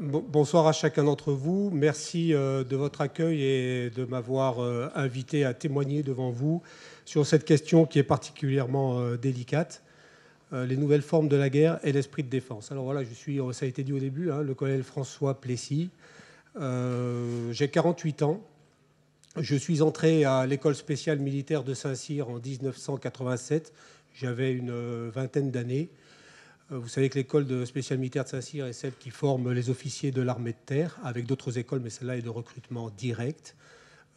bonsoir à chacun d'entre vous. Merci euh, de votre accueil et de m'avoir euh, invité à témoigner devant vous sur cette question qui est particulièrement euh, délicate les nouvelles formes de la guerre et l'esprit de défense. Alors voilà, je suis, ça a été dit au début, hein, le colonel François Plessis. J'ai 48 ans. Je suis entré à l'école spéciale militaire de Saint-Cyr en 1987. J'avais une vingtaine d'années. Euh, vous savez que l'école de spéciale militaire de Saint-Cyr est celle qui forme les officiers de l'armée de terre, avec d'autres écoles, mais celle-là est de recrutement direct.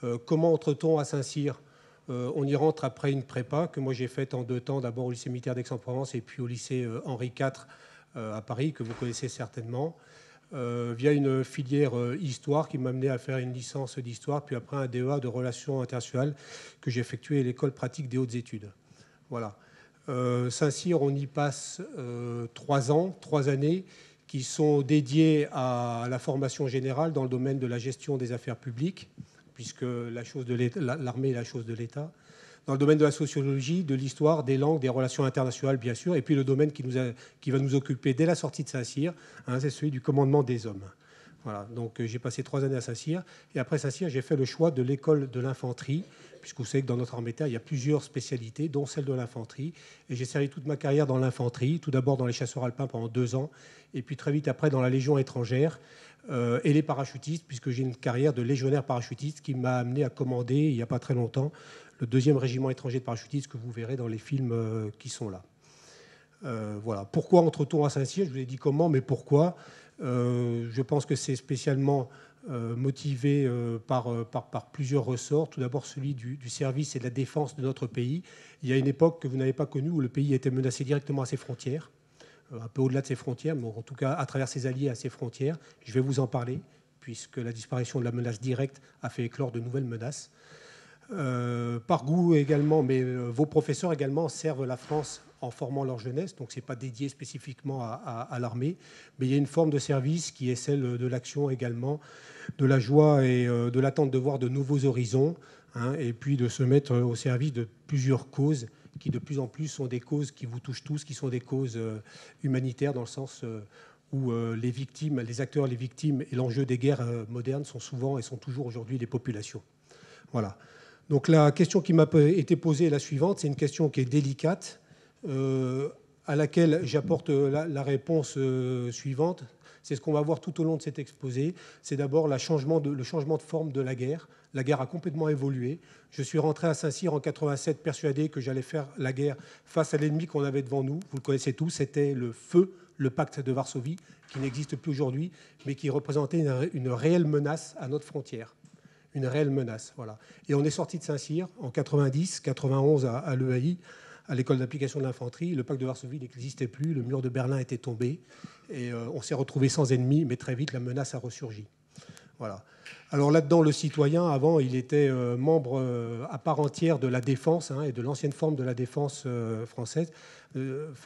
Euh, comment entre-t-on à Saint-Cyr euh, On y rentre après une prépa que moi j'ai faite en deux temps, d'abord au lycée militaire d'Aix-en-Provence et puis au lycée Henri IV à Paris, que vous connaissez certainement, via une filière histoire qui m'a amené à faire une licence d'histoire, puis après un DEA de relations internationales que j'ai effectué à l'école pratique des hautes études. Voilà. Euh, Saint-Cyr, on y passe euh, trois ans, trois années qui sont dédiées à la formation générale dans le domaine de la gestion des affaires publiques, puisque la l'armée est la chose de l'État, dans le domaine de la sociologie, de l'histoire, des langues, des relations internationales, bien sûr, et puis le domaine qui, va nous occuper dès la sortie de Saint-Cyr, hein, c'est celui du commandement des hommes. Voilà, donc euh, j'ai passé trois années à Saint-Cyr, et après Saint-Cyr, j'ai fait le choix de l'école de l'infanterie, puisque vous savez que dans notre armée il y a plusieurs spécialités, dont celle de l'infanterie. Et j'ai servi toute ma carrière dans l'infanterie, tout d'abord dans les chasseurs alpins pendant deux ans, et puis très vite après dans la Légion étrangère euh, et les parachutistes, puisque j'ai une carrière de légionnaire parachutiste qui m'a amené à commander, il n'y a pas très longtemps, le deuxième régiment étranger de parachutistes que vous verrez dans les films euh, qui sont là. Euh, voilà. Pourquoi entre-t-on à Saint-Cyr Je vous ai dit comment, mais pourquoi Je pense que c'est spécialement euh, motivé euh, euh, par, par, plusieurs ressorts. Tout d'abord celui du, service et de la défense de notre pays. Il y a une époque que vous n'avez pas connue où le pays était menacé directement à ses frontières, un peu au-delà de ses frontières, mais en tout cas à travers ses alliés à ses frontières. Je vais vous en parler, puisque la disparition de la menace directe a fait éclore de nouvelles menaces. par goût également, mais vos professeurs également servent la France en formant leur jeunesse, donc ce n'est pas dédié spécifiquement à l'armée, mais il y a une forme de service qui est celle de l'action également, de la joie et euh, de l'attente de voir de nouveaux horizons, hein, et puis de se mettre euh, au service de plusieurs causes qui de plus en plus sont des causes qui vous touchent tous, qui sont des causes euh, humanitaires dans le sens où les victimes, les acteurs, les victimes et l'enjeu des guerres modernes sont souvent et sont toujours aujourd'hui des populations. Voilà. Donc la question qui m'a été posée est la suivante, c'est une question qui est délicate, à laquelle j'apporte la, réponse suivante, c'est ce qu'on va voir tout au long de cet exposé. C'est d'abord le changement de forme de la guerre. La guerre a complètement évolué. Je suis rentré à Saint-Cyr en 87 persuadé que j'allais faire la guerre face à l'ennemi qu'on avait devant nous. Vous le connaissez tous, c'était le feu, le pacte de Varsovie, qui n'existe plus aujourd'hui, mais qui représentait une, réelle menace à notre frontière une réelle menace. Voilà. Et on est sorti de Saint-Cyr en 90, 91 à, à l'EAI, à l'école d'application de l'infanterie. Le pacte de Varsovie n'existait plus, le mur de Berlin était tombé, et euh, on s'est retrouvé sans ennemi, mais très vite la menace a ressurgi. Voilà. Alors là-dedans, le citoyen, avant, il était euh, membre euh, à part entière de la défense hein, et de l'ancienne forme de la défense française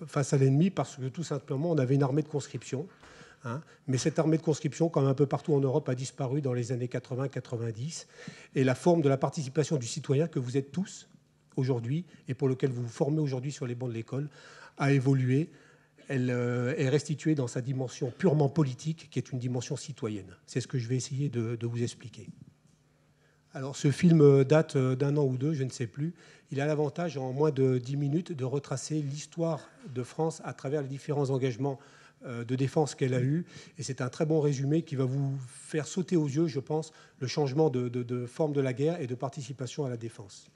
face à l'ennemi, parce que tout simplement, on avait une armée de conscription. Hein. mais cette armée de conscription, comme un peu partout en Europe, a disparu dans les années 80-90. Et la forme de la participation du citoyen que vous êtes tous, aujourd'hui et pour lequel vous vous formez aujourd'hui sur les bancs de l'école a évolué. Elle euh, est restituée dans sa dimension purement politique, qui est une dimension citoyenne. C'est ce que je vais essayer de, vous expliquer. Alors ce film euh, date euh, d'un an ou deux, je ne sais plus. Il a l'avantage en moins de dix minutes de retracer l'histoire de France à travers les différents engagements de défense qu'elle a eus. Et c'est un très bon résumé qui va vous faire sauter aux yeux, je pense, le changement de forme de la guerre et de participation à la défense.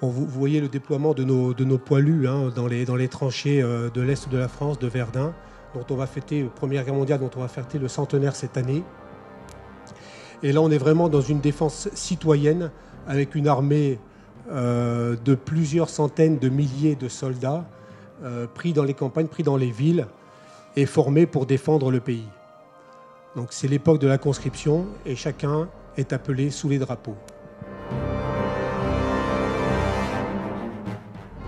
vous, voyez le déploiement de nos, de nos poilus hein, dans, les, dans les tranchées euh, de l'Est de la France, de Verdun, dont on va fêter, euh, Première Guerre mondiale, dont on va fêter le centenaire cette année. Et là, on est vraiment dans une défense citoyenne avec une armée euh, de plusieurs centaines de milliers de soldats pris dans les campagnes, pris dans les villes et formés pour défendre le pays. Donc c'est l'époque de la conscription et chacun est appelé sous les drapeaux.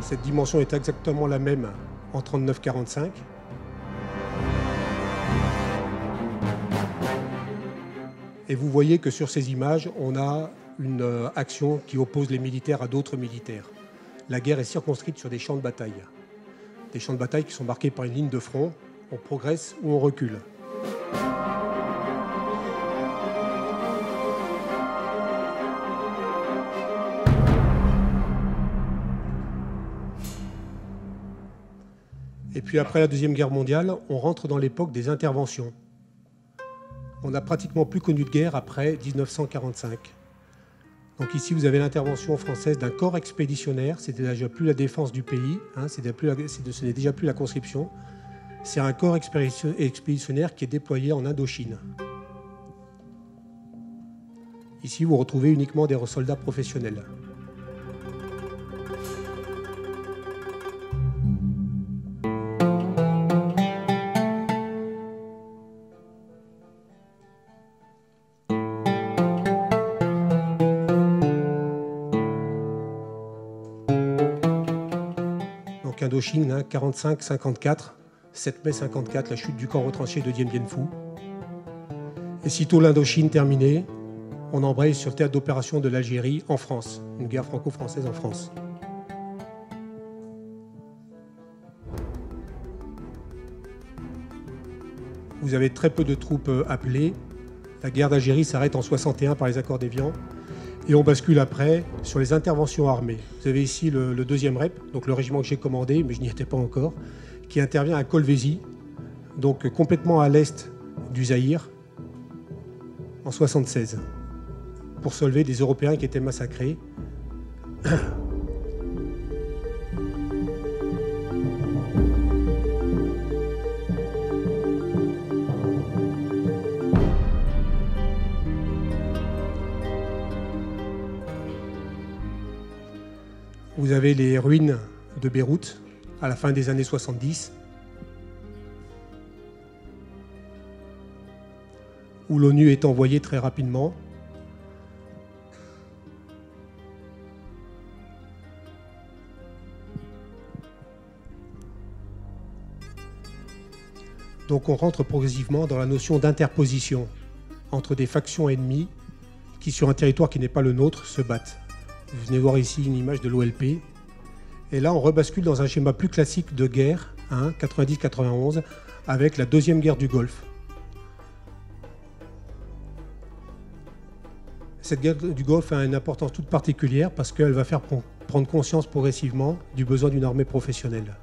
Cette dimension est exactement la même en 39-45. Et vous voyez que sur ces images, on a une euh, action qui oppose les militaires à d'autres militaires. La guerre est circonscrite sur des champs de bataille. Des champs de bataille qui sont marqués par une ligne de front. On progresse ou on recule. Et puis après la Deuxième Guerre mondiale, on rentre dans l'époque des interventions. On n'a pratiquement plus connu de guerre après 1945. Donc ici, vous avez l'intervention française d'un corps expéditionnaire. C'était déjà plus la défense du pays, hein, ce n'est déjà plus la conscription. C'est un corps expéditionnaire qui est déployé en Indochine. Ici, vous retrouvez uniquement des soldats professionnels. 45-54, 7 hein, mai 54, la chute du camp retranché de Dien Bien Phu. Et sitôt l'Indochine terminée, on embraye sur le théâtre d'opération de l'Algérie en France, une guerre franco-française en France. Vous avez très peu de troupes euh, appelées. La guerre d'Algérie s'arrête en 61 par les accords d'Évian. Et on bascule après sur les interventions armées. Vous avez ici le, deuxième REP, donc le régiment que j'ai commandé, mais je n'y étais pas encore, qui intervient à Colvézi, donc complètement à l'est du Zaïre, en 76, pour sauver des Européens qui étaient massacrés avez les ruines de Beyrouth à la fin des années 70, où l'ONU est envoyée très rapidement. Donc on rentre progressivement dans la notion d'interposition entre des factions ennemies qui, sur un territoire qui n'est pas le nôtre, se battent. Vous venez voir ici une image de l'OLP, et là, on rebascule dans un schéma plus classique de guerre, 90-91, hein, avec la deuxième guerre du Golfe. Cette guerre du Golfe a une importance toute particulière parce qu'elle va faire prendre conscience progressivement du besoin d'une armée professionnelle.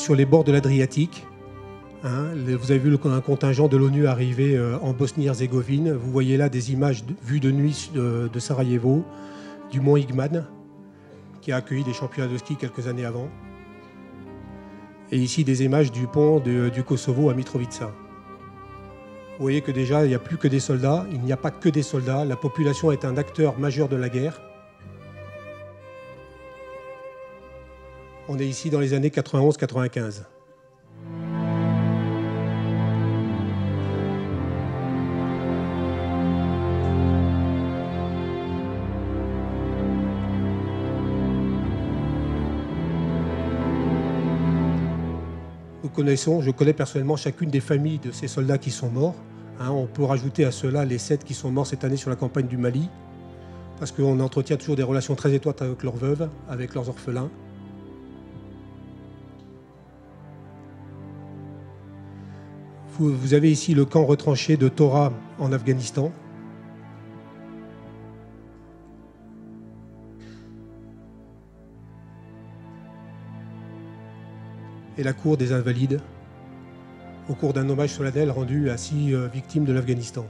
sur les bords de l'Adriatique. Hein, vous avez vu un contingent de l'ONU arriver euh, en Bosnie-Herzégovine. Vous voyez là des images vues de nuit euh, de, Sarajevo, du mont Igman, qui a accueilli des championnats de ski quelques années avant. Et ici, des images du pont euh, du Kosovo à Mitrovica. Vous voyez que déjà, il n'y a plus que des soldats. Il n'y a pas que des soldats. La population est un acteur majeur de la guerre. On est ici dans les années 91-95. Nous connaissons, je connais personnellement chacune des familles de ces soldats qui sont morts. Hein. on peut rajouter à cela les sept qui sont morts cette année sur la campagne du Mali, parce qu'on entretient toujours des relations très étroites avec leurs veuves, avec leurs orphelins. vous avez ici le camp retranché de Torah en Afghanistan. Et la cour des invalides au cours d'un hommage solennel rendu à six euh, victimes de l'Afghanistan.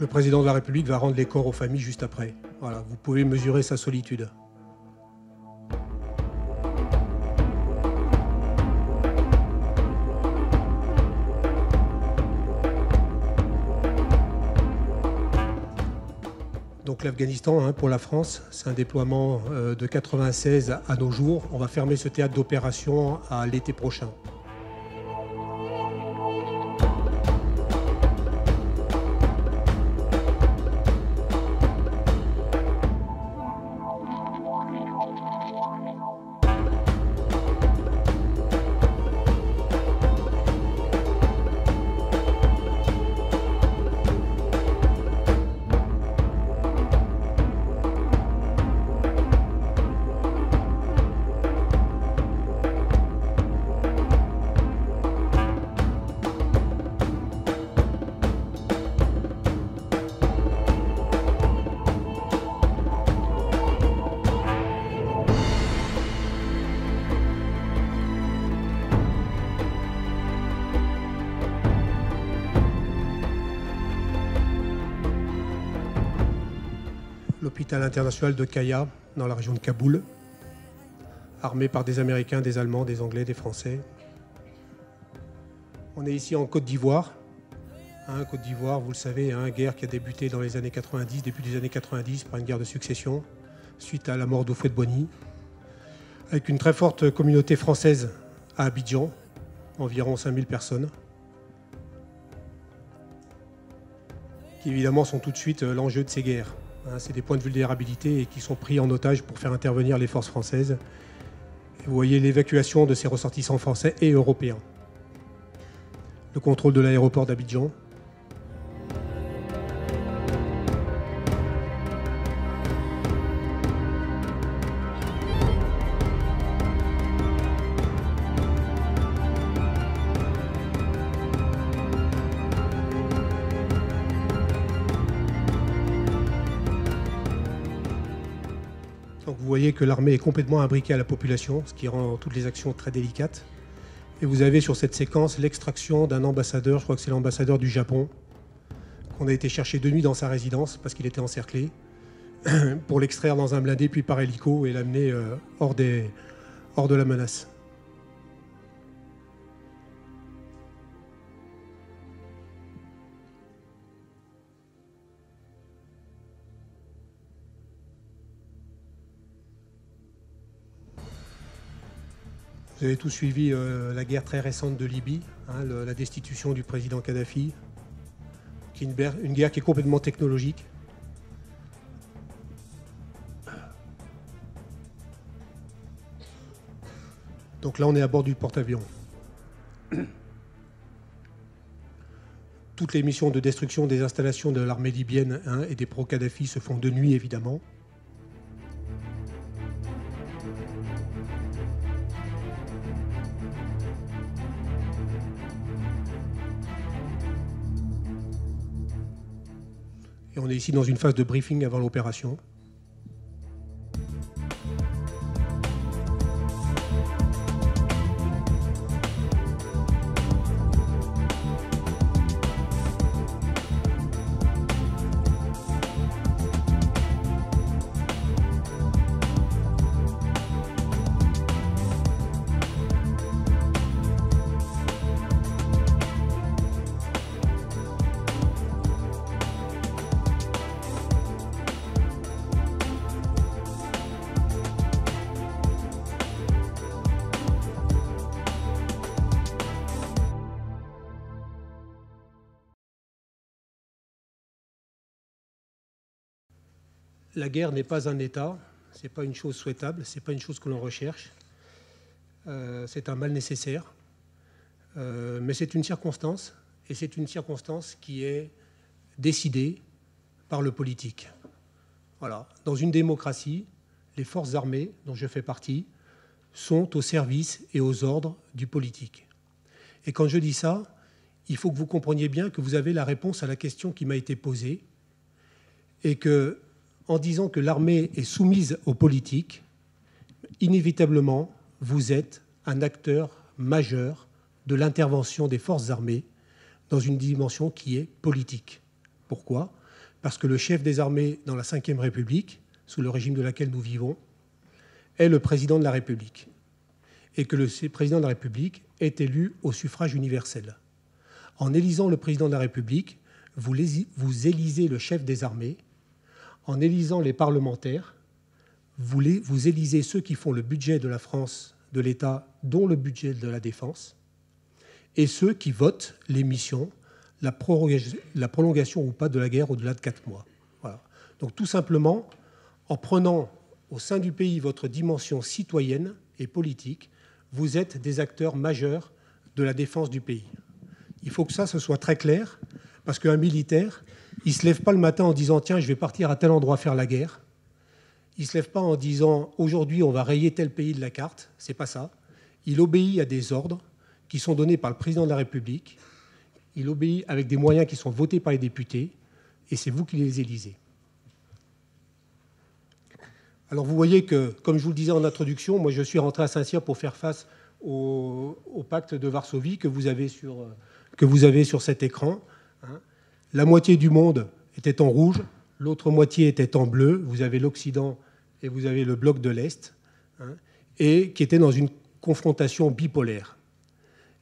Le président de la République va rendre les corps aux familles juste après. Voilà, vous pouvez mesurer sa solitude. Donc l'Afghanistan, hein, pour la France, c'est un déploiement euh, de 96 à nos jours. On va fermer ce théâtre d'opération à l'été prochain. l'hôpital international de Kaya, dans la région de Kaboul, armé par des Américains, des Allemands, des Anglais, des Français. On est ici en Côte d'Ivoire. Hein, Côte d'Ivoire, vous le savez, une hein, guerre qui a débuté dans les années 90, début des années 90, par une guerre de succession, suite à la mort d'Oufoué de Bonny, avec une très forte communauté française à Abidjan, environ 5000 personnes, qui évidemment sont tout de suite euh, l'enjeu de ces guerres. Hein, c'est des points de vulnérabilité et qui sont pris en otage pour faire intervenir les forces françaises. vous voyez l'évacuation de ces ressortissants français et européens. Le contrôle de l'aéroport d'Abidjan, l'armée est complètement imbriquée à la population, ce qui rend toutes les actions très délicates. Et vous avez sur cette séquence l'extraction d'un ambassadeur, je crois que c'est l'ambassadeur du Japon, qu'on a été chercher de nuit dans sa résidence parce qu'il était encerclé, pour l'extraire dans un blindé, puis par hélico et l'amener euh, hors, des, hors de la menace. Vous avez tous suivi euh, la guerre très récente de Libye, hein, la destitution du président Kadhafi, une, guerre, qui est complètement technologique. Donc là, on est à bord du porte-avions. Toutes les missions de destruction des installations de l'armée libyenne hein, et des pro-Kadhafi se font de nuit, évidemment. Et on est ici dans une phase de briefing avant l'opération. la guerre n'est pas un état, ce n'est pas une chose souhaitable, ce n'est pas une chose que l'on recherche. Euh, c'est un mal nécessaire, euh, mais c'est une circonstance, et c'est une circonstance qui est décidée par le politique. Voilà. Dans une démocratie, les forces armées, dont je fais partie, sont au service et aux ordres du politique. Et quand je dis ça, il faut que vous compreniez bien que vous avez la réponse à la question qui m'a été posée et que en disant que l'armée est soumise aux politiques, inévitablement, vous êtes un acteur majeur de l'intervention des forces armées dans une dimension qui est politique. Pourquoi Parce que le chef des armées dans la Ve République, sous le régime de laquelle nous vivons, est le président de la République. Et que le président de la République est élu au suffrage universel. En élisant le président de la République, vous, élisez le chef des armées en élisant les parlementaires, vous, vous élisez ceux qui font le budget de la France, de l'État, dont le budget de la défense, et ceux qui votent les missions, la, prolongation ou pas de la guerre au-delà de quatre mois. Donc tout simplement, en prenant au sein du pays votre dimension citoyenne et politique, vous êtes des acteurs majeurs de la défense du pays. Il faut que ça, ce soit très clair, parce qu'un militaire, il ne se lève pas le matin en disant tiens, je vais partir à tel endroit faire la guerre. Il ne se lève pas en disant aujourd'hui, on va rayer tel pays de la carte. Ce n'est pas ça. Il obéit à des ordres qui sont donnés par le président de la République. Il obéit avec des moyens qui sont votés par les députés. Et c'est vous qui les élisez. Alors vous voyez que, comme je vous le disais en introduction, moi je suis rentré à Saint-Cyr pour faire face au, pacte de Varsovie que vous avez sur, euh, que vous avez sur cet écran. Hein. La moitié du monde était en rouge, l'autre moitié était en bleu. Vous avez l'Occident et vous avez le bloc de l'Est, hein, et qui était dans une confrontation bipolaire.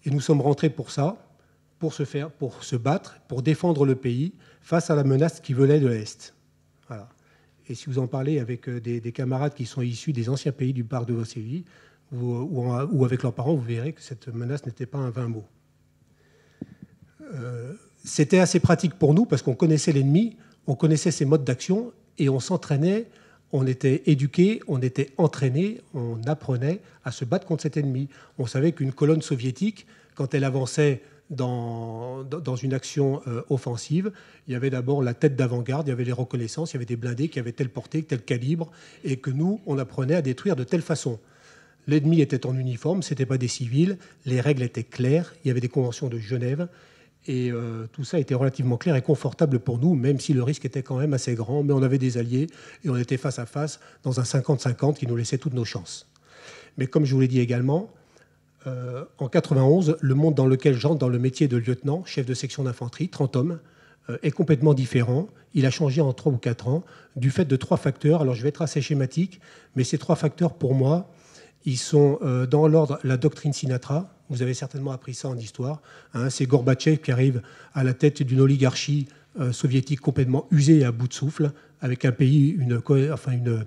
Et nous sommes rentrés pour ça, pour se faire, pour se battre, pour défendre le pays face à la menace qui venait de l'Est. Et si vous en parlez avec euh, des, camarades qui sont issus des anciens pays du parc de Varsovie, ou, avec leurs parents, vous verrez que cette menace n'était pas un vain mot. Euh, c'était assez pratique pour nous parce qu'on connaissait l'ennemi, on connaissait ses modes d'action et on s'entraînait, on était éduqués, on était entraînés, on apprenait à se battre contre cet ennemi. On savait qu'une colonne soviétique, quand elle avançait dans, dans une action euh, offensive, il y avait d'abord la tête d'avant-garde, il y avait les reconnaissances, il y avait des blindés qui avaient telle portée, tel calibre, et que nous, on apprenait à détruire de telle façon. L'ennemi était en uniforme, ce n'était pas des civils, les règles étaient claires, il y avait des conventions de Genève, et euh, tout ça était relativement clair et confortable pour nous, même si le risque était quand même assez grand. Mais on avait des alliés et on était face à face dans un 50-50 qui nous laissait toutes nos chances. Mais comme je vous l'ai dit également, euh, en 91, le monde dans lequel j'entre dans le métier de lieutenant, chef de section d'infanterie, 30 hommes, euh, est complètement différent. Il a changé en 3 ou 4 ans du fait de trois facteurs. Alors je vais être assez schématique, mais ces trois facteurs pour moi, ils sont dans l'ordre la doctrine Sinatra, vous avez certainement appris ça en histoire. Hein. c'est Gorbatchev qui arrive à la tête d'une oligarchie euh, soviétique complètement usée et à bout de souffle, avec un pays, une, enfin une,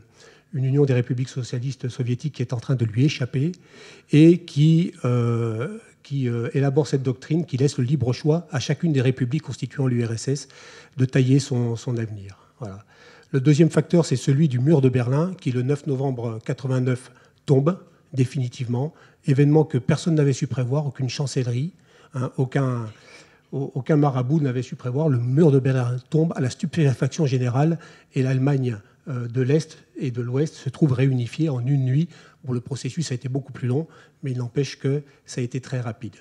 union des républiques socialistes soviétiques qui est en train de lui échapper et qui, euh, euh, élabore cette doctrine qui laisse le libre choix à chacune des républiques constituant l'URSS de tailler son, son avenir. Voilà. Le deuxième facteur, c'est celui du mur de Berlin qui, le 9 novembre 1989, tombe définitivement. Événement que personne n'avait su prévoir, aucune chancellerie, hein, aucun, marabout n'avait su prévoir. Le mur de Berlin tombe à la stupéfaction générale et l'Allemagne euh, de l'Est et de l'Ouest se trouve réunifiée en une nuit. Bon, le processus a été beaucoup plus long, mais il n'empêche que ça a été très rapide.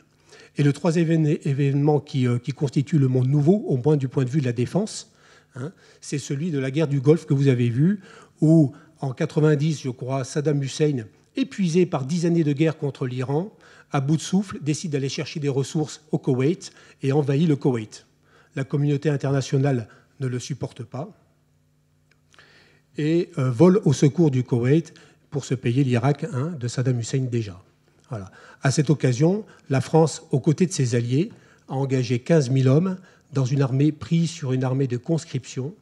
Et le troisième événement qui, euh, constitue le monde nouveau, au moins du point de vue de la défense, hein, c'est celui de la guerre du Golfe que vous avez vu, où en 90, je crois, Saddam Hussein épuisé par dix années de guerre contre l'Iran, à bout de souffle, décide d'aller chercher des ressources au Koweït et envahit le Koweït. La communauté internationale ne le supporte pas et euh, vole au secours du Koweït pour se payer l'Irak hein, de Saddam Hussein déjà. Voilà. À cette occasion, la France, aux côtés de ses alliés, a engagé 15 000 hommes dans une armée prise sur une armée de conscription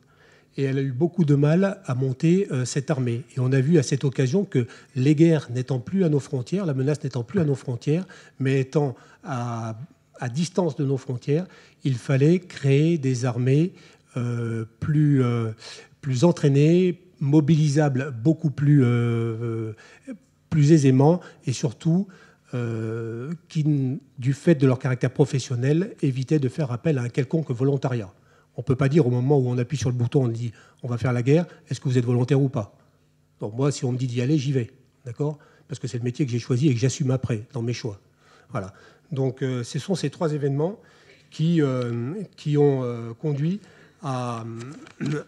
et elle a eu beaucoup de mal à monter euh, cette armée. Et on a vu à cette occasion que les guerres n'étant plus à nos frontières, la menace n'étant plus à nos frontières, mais étant à, distance de nos frontières, il fallait créer des armées euh, plus, euh, plus entraînées, mobilisables beaucoup plus, plus aisément et surtout qui, du fait de leur caractère professionnel, évitaient de faire appel à un quelconque volontariat. On ne peut pas dire au moment où on appuie sur le bouton, on dit on va faire la guerre, est-ce que vous êtes volontaire ou pas Donc moi, si on me dit d'y aller, j'y vais. D'accord Parce que c'est le métier que j'ai choisi et que j'assume après, dans mes choix. Voilà. Donc euh, ce sont ces trois événements qui, euh, qui ont euh, conduit à,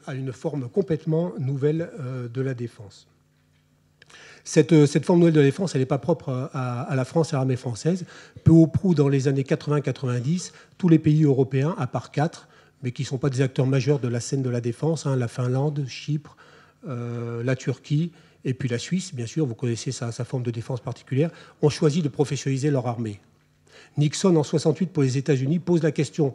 à, une forme complètement nouvelle de la défense. Cette, cette, forme nouvelle de la défense, elle n'est pas propre à, la France, à l'armée française. Peu au prou, dans les années 80-90, tous les pays européens, à part quatre, mais qui ne sont pas des acteurs majeurs de la scène de la défense, hein, la Finlande, Chypre, euh, la Turquie et puis la Suisse, bien sûr, vous connaissez sa, forme de défense particulière, ont choisi de professionnaliser leur armée. Nixon, en 68, pour les États-Unis, pose la question,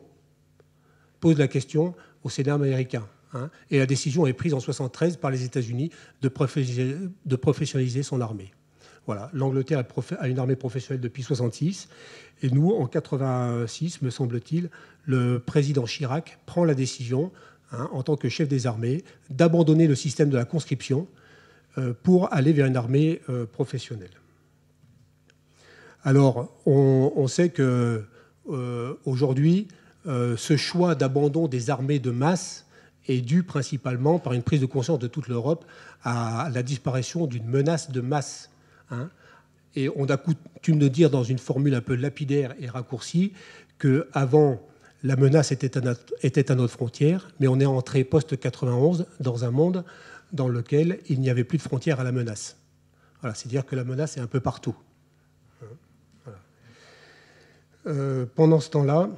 pose la question au Sénat américain. Hein, et la décision est prise en 73 par les États-Unis de, de professionnaliser son armée l'Angleterre a une armée professionnelle depuis 66, et nous, en 86, me semble-t-il, le président Chirac prend la décision, hein, en tant que chef des armées, d'abandonner le système de la conscription euh, pour aller vers une armée euh, professionnelle. Alors, on, sait que euh, aujourd'hui, ce choix d'abandon des armées de masse est dû principalement par une prise de conscience de toute l'Europe à la disparition d'une menace de masse Hein. et on a coutume de dire dans une formule un peu lapidaire et raccourcie que avant la menace était à, notre, frontière, mais on est entré post-91 dans un monde dans lequel il n'y avait plus de frontière à la menace. Voilà, c'est-à-dire que la menace est un peu partout. Hein, euh, pendant ce temps-là,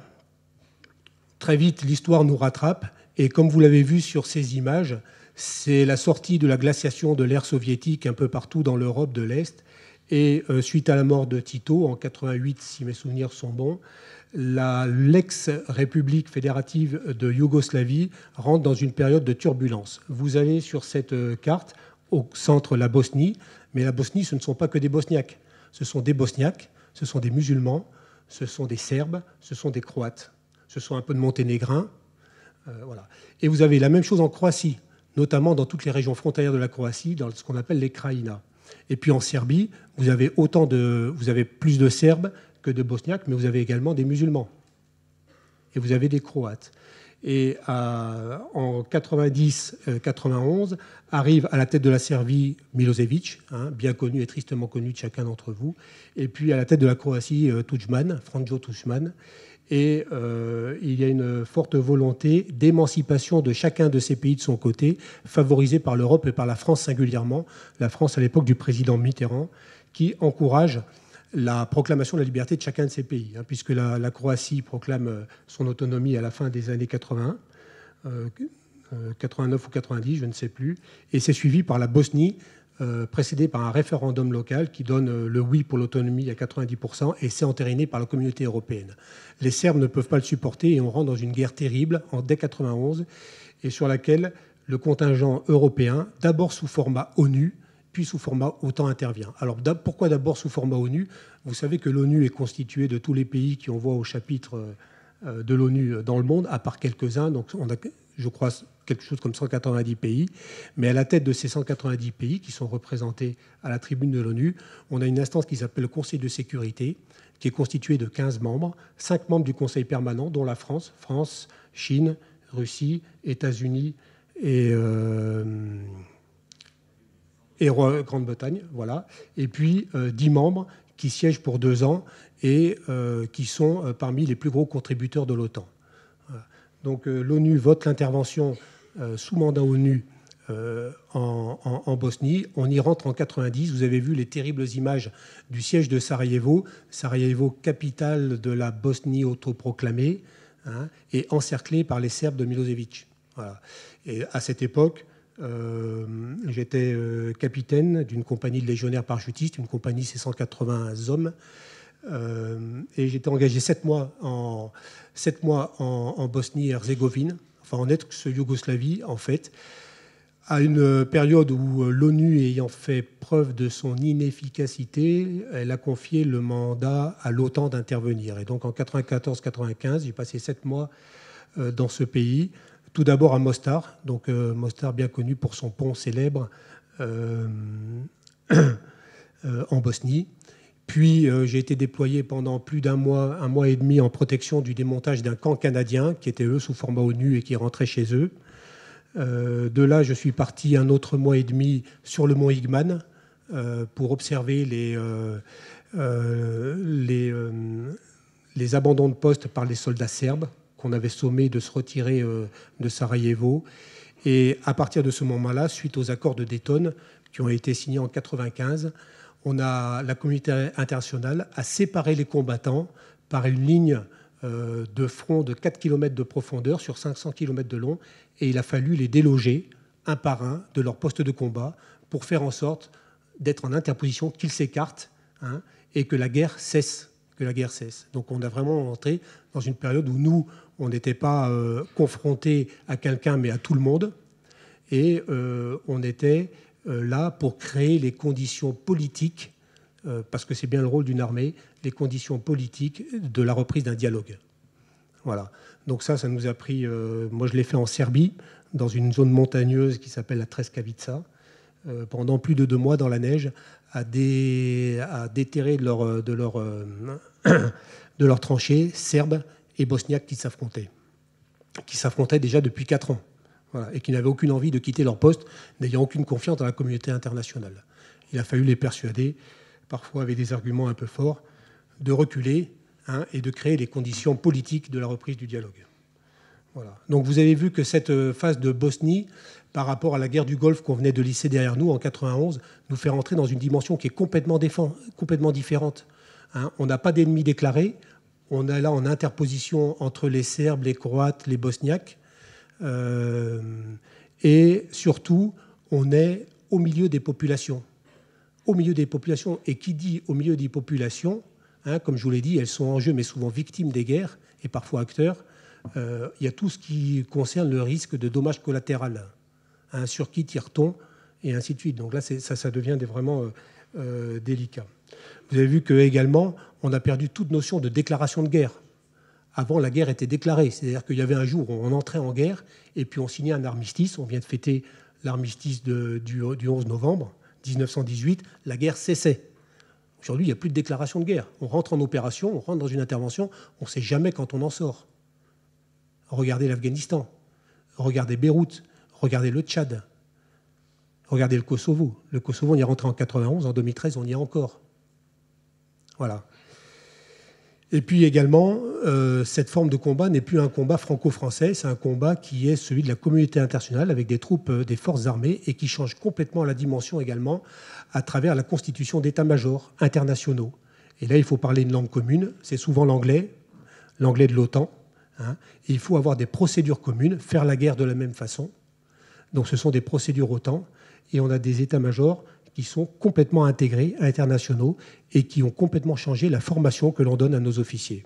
très vite, l'histoire nous rattrape, et comme vous l'avez vu sur ces images, c'est la sortie de la glaciation de l'ère soviétique un peu partout dans l'Europe de l'Est. Et euh, suite à la mort de Tito, en 88, si mes souvenirs sont bons, l'ex-république fédérative de Yougoslavie rentre dans une période de turbulence. Vous allez sur cette euh, carte, au centre la Bosnie, mais la Bosnie, ce ne sont pas que des Bosniaques. Ce sont des Bosniaques, ce sont des musulmans, ce sont des Serbes, ce sont des Croates, ce sont un peu de Monténégrins. Euh, voilà. Et vous avez la même chose en Croatie notamment dans toutes les régions frontalières de la Croatie, dans ce qu'on appelle les Krajina. Et puis en Serbie, vous avez autant de, vous avez plus de Serbes que de Bosniaques, mais vous avez également des musulmans et vous avez des Croates. Et euh, en 90-91 euh, arrive à la tête de la Serbie Milosevic, hein, bien connu et tristement connu de chacun d'entre vous, et puis à la tête de la Croatie euh, Tudjman, Franjo Tudjman, et euh, il y a une forte volonté d'émancipation de chacun de ces pays de son côté, favorisée par l'Europe et par la France singulièrement, la France à l'époque du président Mitterrand, qui encourage la proclamation de la liberté de chacun de ces pays, hein, puisque la, Croatie proclame son autonomie à la fin des années 80. 89 euh, euh, ou 90, je ne sais plus, et c'est suivi par la Bosnie euh, précédé par un référendum local qui donne euh, le oui pour l'autonomie à 90% et c'est entériné par la communauté européenne. Les Serbes ne peuvent pas le supporter et on rentre dans une guerre terrible en, dès 91 et sur laquelle le contingent européen, d'abord sous format ONU, puis sous format OTAN intervient. Alors pourquoi d'abord sous format ONU Vous savez que l'ONU est constituée de tous les pays qui on voit au chapitre euh, de l'ONU dans le monde, à part quelques-uns. Donc je crois, quelque chose comme 190 pays. Mais à la tête de ces 190 pays qui sont représentés à la tribune de l'ONU, on a une instance qui s'appelle le Conseil de sécurité, qui est constitué de 15 membres, 5 membres du Conseil permanent, dont la France, France, Chine, Russie, États-Unis et, euh, et Grande-Bretagne. Voilà. Et puis 10 euh, membres qui siègent pour deux ans et euh, qui sont parmi les plus gros contributeurs de l'OTAN. Donc l'ONU vote l'intervention euh, sous mandat ONU euh, en, Bosnie. On y rentre en 90. Vous avez vu les terribles images du siège de Sarajevo, Sarajevo capitale de la Bosnie autoproclamée, hein, et encerclée par les Serbes de Milosevic. Et à cette époque, euh, j'étais capitaine d'une compagnie de légionnaires parachutistes, une compagnie de 180 hommes. et j'étais engagé sept mois mois en Bosnie-Herzégovine en être ce Yougoslavie, en fait, à une euh, période où euh, l'ONU, ayant fait preuve de son inefficacité, elle a confié le mandat à l'OTAN d'intervenir. Et donc en 1994 95 j'ai passé sept mois euh, dans ce pays, tout d'abord à Mostar, donc Mostar bien connu pour son pont célèbre en Bosnie. Puis euh, j'ai été déployé pendant plus d'un mois, un mois et demi en protection du démontage d'un camp canadien qui était eux sous format ONU et qui rentrait chez eux. Euh, de là, je suis parti un autre mois et demi sur le mont Higman euh, pour observer les, abandons de poste par les soldats serbes qu'on avait sommés de se retirer de Sarajevo. Et à partir de ce moment-là, suite aux accords de Dayton qui ont été signés en 1995, on a, la communauté internationale a séparé les combattants par une ligne euh, de front de 4 km de profondeur sur 500 km de long, et il a fallu les déloger un par un de leur poste de combat pour faire en sorte d'être en interposition qu'ils s'écartent hein, et que la guerre cesse. Que la guerre cesse. Donc on a vraiment entré dans une période où nous, on n'était pas euh, confrontés à quelqu'un, mais à tout le monde. Et euh, on était euh, là pour créer les conditions politiques, euh, parce que c'est bien le rôle d'une armée, les conditions politiques de la reprise d'un dialogue. Voilà. Donc ça, ça nous a pris. Euh, moi, je l'ai fait en Serbie, dans une zone montagneuse qui s'appelle la Treskavica, pendant plus de deux mois dans la neige, à, déterrer de leurs tranchées serbes et bosniaques qui s'affrontaient, qui s'affrontaient déjà depuis quatre ans et qui n'avaient aucune envie de quitter leur poste, n'ayant aucune confiance dans la communauté internationale. Il a fallu les persuader, parfois avec des arguments un peu forts, de reculer hein, et de créer les conditions politiques de la reprise du dialogue. Voilà. Donc vous avez vu que cette euh, phase de Bosnie, par rapport à la guerre du Golfe qu'on venait de lisser derrière nous en 91, nous fait rentrer dans une dimension qui est complètement, différente. Hein. on n'a pas d'ennemis déclarés. On est là en interposition entre les Serbes, les Croates, les Bosniaques. Euh, et surtout, on est au milieu des populations. Au milieu des populations, et qui dit au milieu des populations, hein, comme je vous l'ai dit, elles sont en jeu, mais souvent victimes des guerres et parfois acteurs. Euh, il y a tout ce qui concerne le risque de dommages collatéraux. Hein, sur qui tire-t-on Et ainsi de suite. Donc là, ça, devient vraiment euh, délicat. Vous avez vu que également, on a perdu toute notion de déclaration de guerre avant la guerre était déclarée. C'est-à-dire qu'il y avait un jour où on entrait en guerre et puis on signait un armistice. On vient de fêter l'armistice du, 11 novembre 1918. La guerre cessait. Aujourd'hui, il n'y a plus de déclaration de guerre. On rentre en opération, on rentre dans une intervention, on ne sait jamais quand on en sort. Regardez l'Afghanistan, regardez Beyrouth, regardez le Tchad, regardez le Kosovo. Le Kosovo, on y est rentré en 91, en 2013, on y est encore. Voilà. Et puis également, euh, cette forme de combat n'est plus un combat franco-français, c'est un combat qui est celui de la communauté internationale avec des troupes euh, des forces armées et qui change complètement la dimension également à travers la constitution d'états-majors internationaux. Et là, il faut parler une langue commune, c'est souvent l'anglais, l'anglais de l'OTAN. Hein. il faut avoir des procédures communes, faire la guerre de la même façon. Donc ce sont des procédures OTAN et on a des états-majors qui sont complètement intégrés, internationaux, et qui ont complètement changé la formation que l'on donne à nos officiers.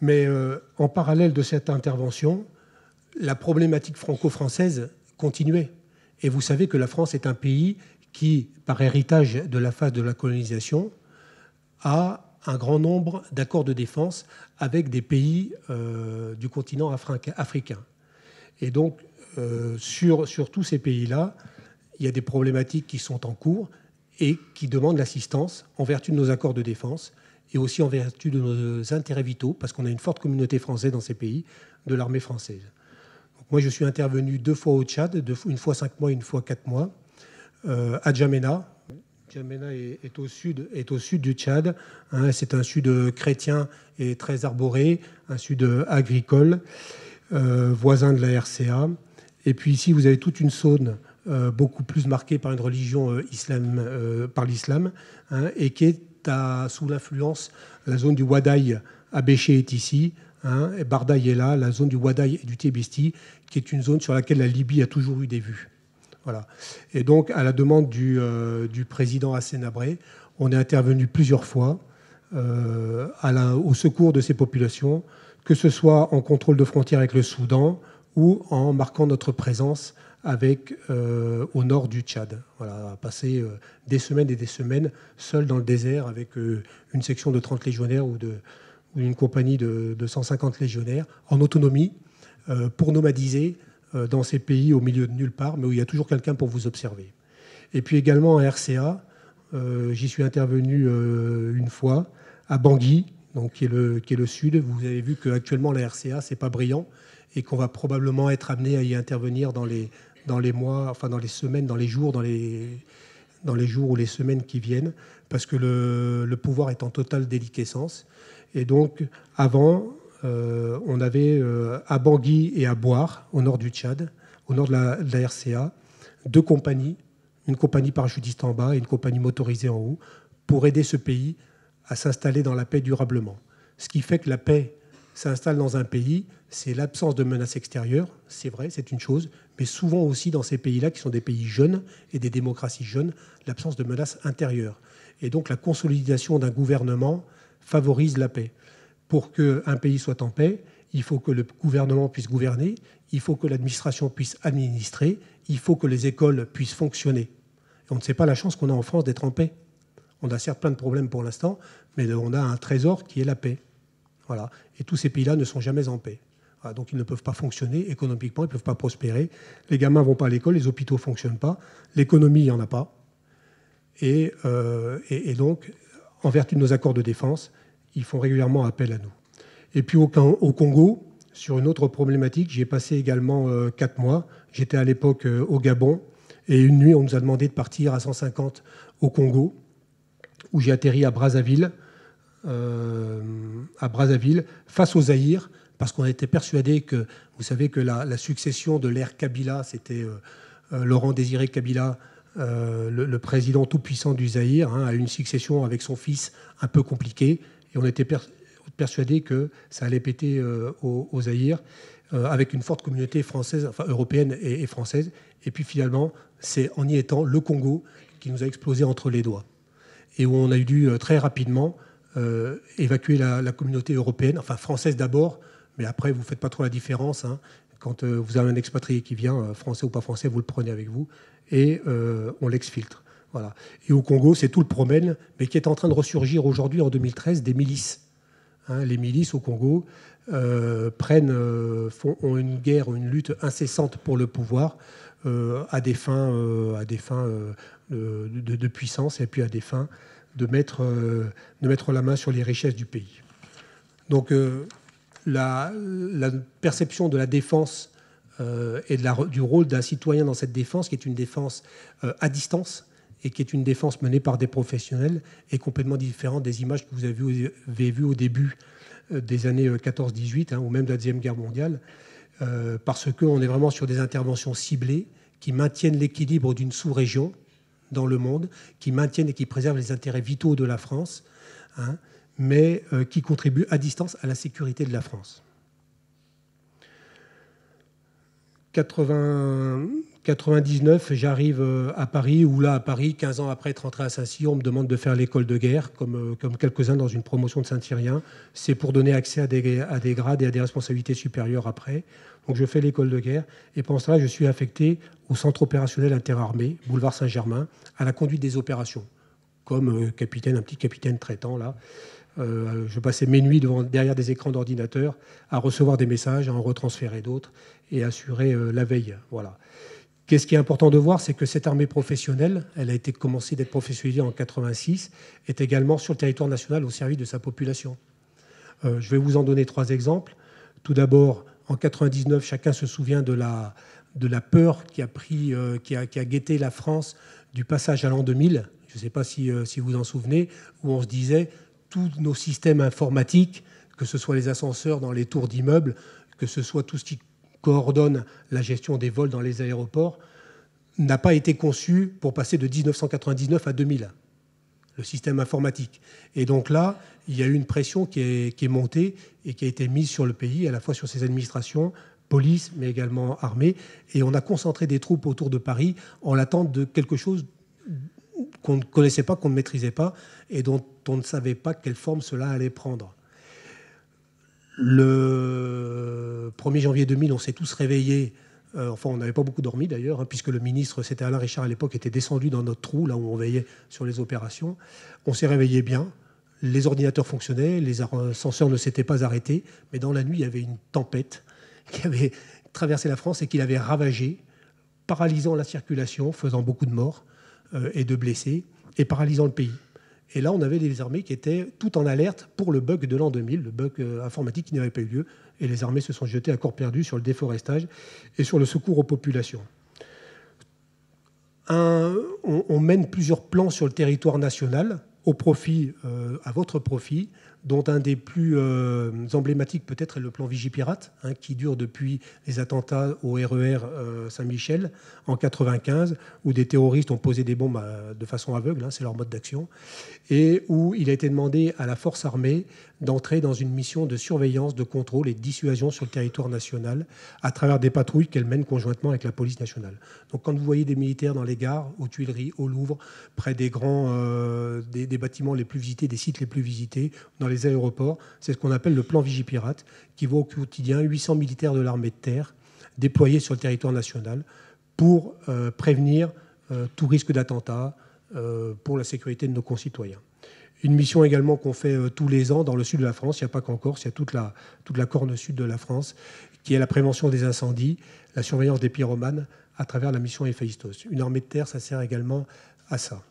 Mais euh, en parallèle de cette intervention, la problématique franco-française continuait. Et vous savez que la France est un pays qui, par héritage de la phase de la colonisation, a un grand nombre d'accords de défense avec des pays euh, du continent africain. Et donc, euh, sur, sur, tous ces pays-là, il y a des problématiques qui sont en cours et qui demandent l'assistance en vertu de nos accords de défense et aussi en vertu de nos intérêts vitaux, parce qu'on a une forte communauté française dans ces pays, de l'armée française. moi, je suis intervenu deux fois au Tchad, une fois cinq mois, une fois quatre mois, euh, à Djamena. Djamena est, au sud, est au sud du Tchad. Hein, c'est un sud chrétien et très arboré, un sud agricole, euh, voisin de la RCA. Et puis ici, vous avez toute une zone euh, beaucoup plus marquée par une religion euh, islam, euh, par l'islam, hein, et qui est sous l'influence la zone du Wadaï. Abéché est ici, hein, et Bardaï est là, la zone du Wadaï et du Tibesti, qui est une zone sur laquelle la Libye a toujours eu des vues. Voilà. Et donc, à la demande du, président Hassan Abré, on est intervenu plusieurs fois au secours de ces populations, que ce soit en contrôle de frontières avec le Soudan, ou en marquant notre présence avec, euh, au nord du Tchad. Voilà, passer euh, des semaines et des semaines seul dans le désert avec euh, une section de 30 légionnaires ou, de, une compagnie de, 150 légionnaires en autonomie pour nomadiser dans ces pays au milieu de nulle part, mais où il y a toujours quelqu'un pour vous observer. Et puis également à RCA, j'y suis intervenu une fois, à Bangui, donc qui est, le, qui est le sud. Vous avez vu qu'actuellement la RCA, ce n'est pas brillant, et qu'on va probablement être amené à y intervenir dans les, dans les mois, enfin dans les semaines, dans les jours, dans les, dans les jours ou les semaines qui viennent, parce que le, le pouvoir est en totale déliquescence. Et donc, avant, euh, on avait euh, à Bangui et à Boire, au nord du Tchad, au nord de la, de la RCA, deux compagnies, une compagnie parachutiste en bas et une compagnie motorisée en haut, pour aider ce pays à s'installer dans la paix durablement. Ce qui fait que la paix s'installe dans un pays, c'est l'absence de menaces extérieures, c'est vrai, c'est une chose, mais souvent aussi dans ces pays-là, qui sont des pays jeunes et des démocraties jeunes, l'absence de menaces intérieures. Et donc la consolidation d'un gouvernement favorise la paix. Pour qu'un pays soit en paix, il faut que le gouvernement puisse gouverner, il faut que l'administration puisse administrer, il faut que les écoles puissent fonctionner. on ne sait pas la chance qu'on a en France d'être en paix. On a certes plein de problèmes pour l'instant, mais on a un trésor qui est la paix. Et tous ces pays-là ne sont jamais en paix. donc ils ne peuvent pas fonctionner économiquement, ils ne peuvent pas prospérer. Les gamins ne vont pas à l'école, les hôpitaux ne fonctionnent pas, l'économie, il n'y en a pas. Euh, et, donc, en vertu de nos accords de défense, ils font régulièrement appel à nous. Et puis au, Congo, sur une autre problématique, j'ai passé également 4 euh, quatre mois. J'étais à l'époque euh, au Gabon. Et une nuit, on nous a demandé de partir à 150 au Congo, où j'ai atterri à Brazzaville, euh, à Brazzaville face aux Zaïre, parce qu'on était persuadé que, vous savez que la, succession de l'ère Kabila, c'était euh, euh, Laurent Désiré Kabila, le, président tout-puissant du Zaïre, hein, a une succession avec son fils un peu compliquée, et on était persuadés persuadé que ça allait péter aux au, avec une forte communauté française, enfin européenne et, et française, et puis finalement, c'est en y étant le Congo qui nous a explosé entre les doigts, et où on a dû très rapidement euh, évacuer la, communauté européenne, enfin française d'abord, mais après, vous ne faites pas trop la différence. Hein. Quand euh, vous avez un expatrié qui vient, euh, français ou pas français, vous le prenez avec vous et on l'exfiltre. Voilà. Et au Congo, c'est tout le promène, mais qui est en train de ressurgir aujourd'hui, en 2013, des milices. Hein. les milices au Congo prennent, font, ont une guerre, une lutte incessante pour le pouvoir à des fins, à des fins de, puissance et puis à des fins de mettre, euh, de mettre la main sur les richesses du pays. Donc euh, la, perception de la défense euh, et de la, du rôle d'un citoyen dans cette défense, qui est une défense à distance, et qui est une défense menée par des professionnels est complètement différente des images que vous avez vues au début des années 14-18 hein, ou même de la Deuxième Guerre mondiale, parce qu'on est vraiment sur des interventions ciblées qui maintiennent l'équilibre d'une sous-région dans le monde, qui maintiennent et qui préservent les intérêts vitaux de la France, hein, mais euh, qui contribuent à distance à la sécurité de la France. 80, 99, j'arrive euh, à Paris, ou là, à Paris, 15 ans après être rentré à Saint-Cyr, on me demande de faire l'école de guerre, comme, euh, comme quelques-uns dans une promotion de Saint-Cyrien. C'est pour donner accès à des, à des grades et à des responsabilités supérieures après. Donc je fais l'école de guerre, et pendant cela, je suis affecté au centre opérationnel interarmé, boulevard Saint-Germain, à la conduite des opérations, comme euh, capitaine, un petit capitaine traitant, là. je passais mes nuits devant, derrière des écrans d'ordinateur à recevoir des messages, à en retransférer d'autres et assurer la veille. Voilà ce qui est important de voir, c'est que cette armée professionnelle, elle a été commencée d'être professionnalisée en 86, est également sur le territoire national au service de sa population. Euh, je vais vous en donner trois exemples. Tout d'abord, en 99, chacun se souvient de la, de la peur qui a, pris, euh, qui, a, qui guetté la France du passage à l'an 2000. Je ne sais pas si, euh, si vous en souvenez, où on se disait tous nos systèmes informatiques, que ce soit les ascenseurs dans les tours d'immeubles, que ce soit tout ce qui coordonne la gestion des vols dans les aéroports, n'a pas été conçu pour passer de 1999 à 2000, le système informatique. Et donc là, il y a eu une pression qui est, qui est montée et qui a été mise sur le pays, à la fois sur ses administrations, police, mais également armée. Et on a concentré des troupes autour de Paris en l'attente de quelque chose qu'on ne connaissait pas, qu'on ne maîtrisait pas, et dont on ne savait pas quelle forme cela allait prendre. Le 1er janvier 2000, on s'est tous réveillés. Euh, enfin, on n'avait pas beaucoup dormi d'ailleurs, hein, puisque le ministre, c'était Alain Richard à l'époque, était descendu dans notre trou, là où on veillait sur les opérations. On s'est réveillé bien. Les ordinateurs fonctionnaient, les ascenseurs ne s'étaient pas arrêtés, mais dans la nuit, il y avait une tempête qui avait traversé la France et qui l'avait ravagée, paralysant la circulation, faisant beaucoup de morts euh, et de blessés, et paralysant le pays. Et là, on avait des armées qui étaient tout en alerte pour le bug de l'an 2000, le bug euh, informatique qui n'avait pas eu lieu. Et les armées se sont jetées à corps perdu sur le déforestage et sur le secours aux populations. on, mène plusieurs plans sur le territoire national au profit, euh, à votre profit, dont un des plus euh, emblématiques peut-être est le plan Vigipirate, hein, qui dure depuis les attentats au RER e euh, Saint-Michel en 95, où des terroristes ont posé des bombes euh, de façon aveugle, hein, c'est leur mode d'action, et où il a été demandé à la force armée d'entrer dans une mission de surveillance, de contrôle et de dissuasion sur le territoire national à travers des patrouilles qu'elle mène conjointement avec la police nationale. Donc quand vous voyez des militaires dans les gares, aux Tuileries, au Louvre, près des grands, des, des, bâtiments les plus visités, des sites les plus visités, dans les aéroports. C'est ce qu'on appelle le plan Vigipirate, qui voit au quotidien 800 militaires de l'armée de terre déployés sur le territoire national pour euh, prévenir euh, tout risque d'attentat euh, pour la sécurité de nos concitoyens. Une mission également qu'on fait tous les ans dans le sud de la France, il n'y a pas qu'en Corse, il y a toute la, toute la corne sud de la France, qui est la prévention des incendies, la surveillance des pyromanes à travers la mission Héphaïstos. Une armée de terre, ça sert également à ça.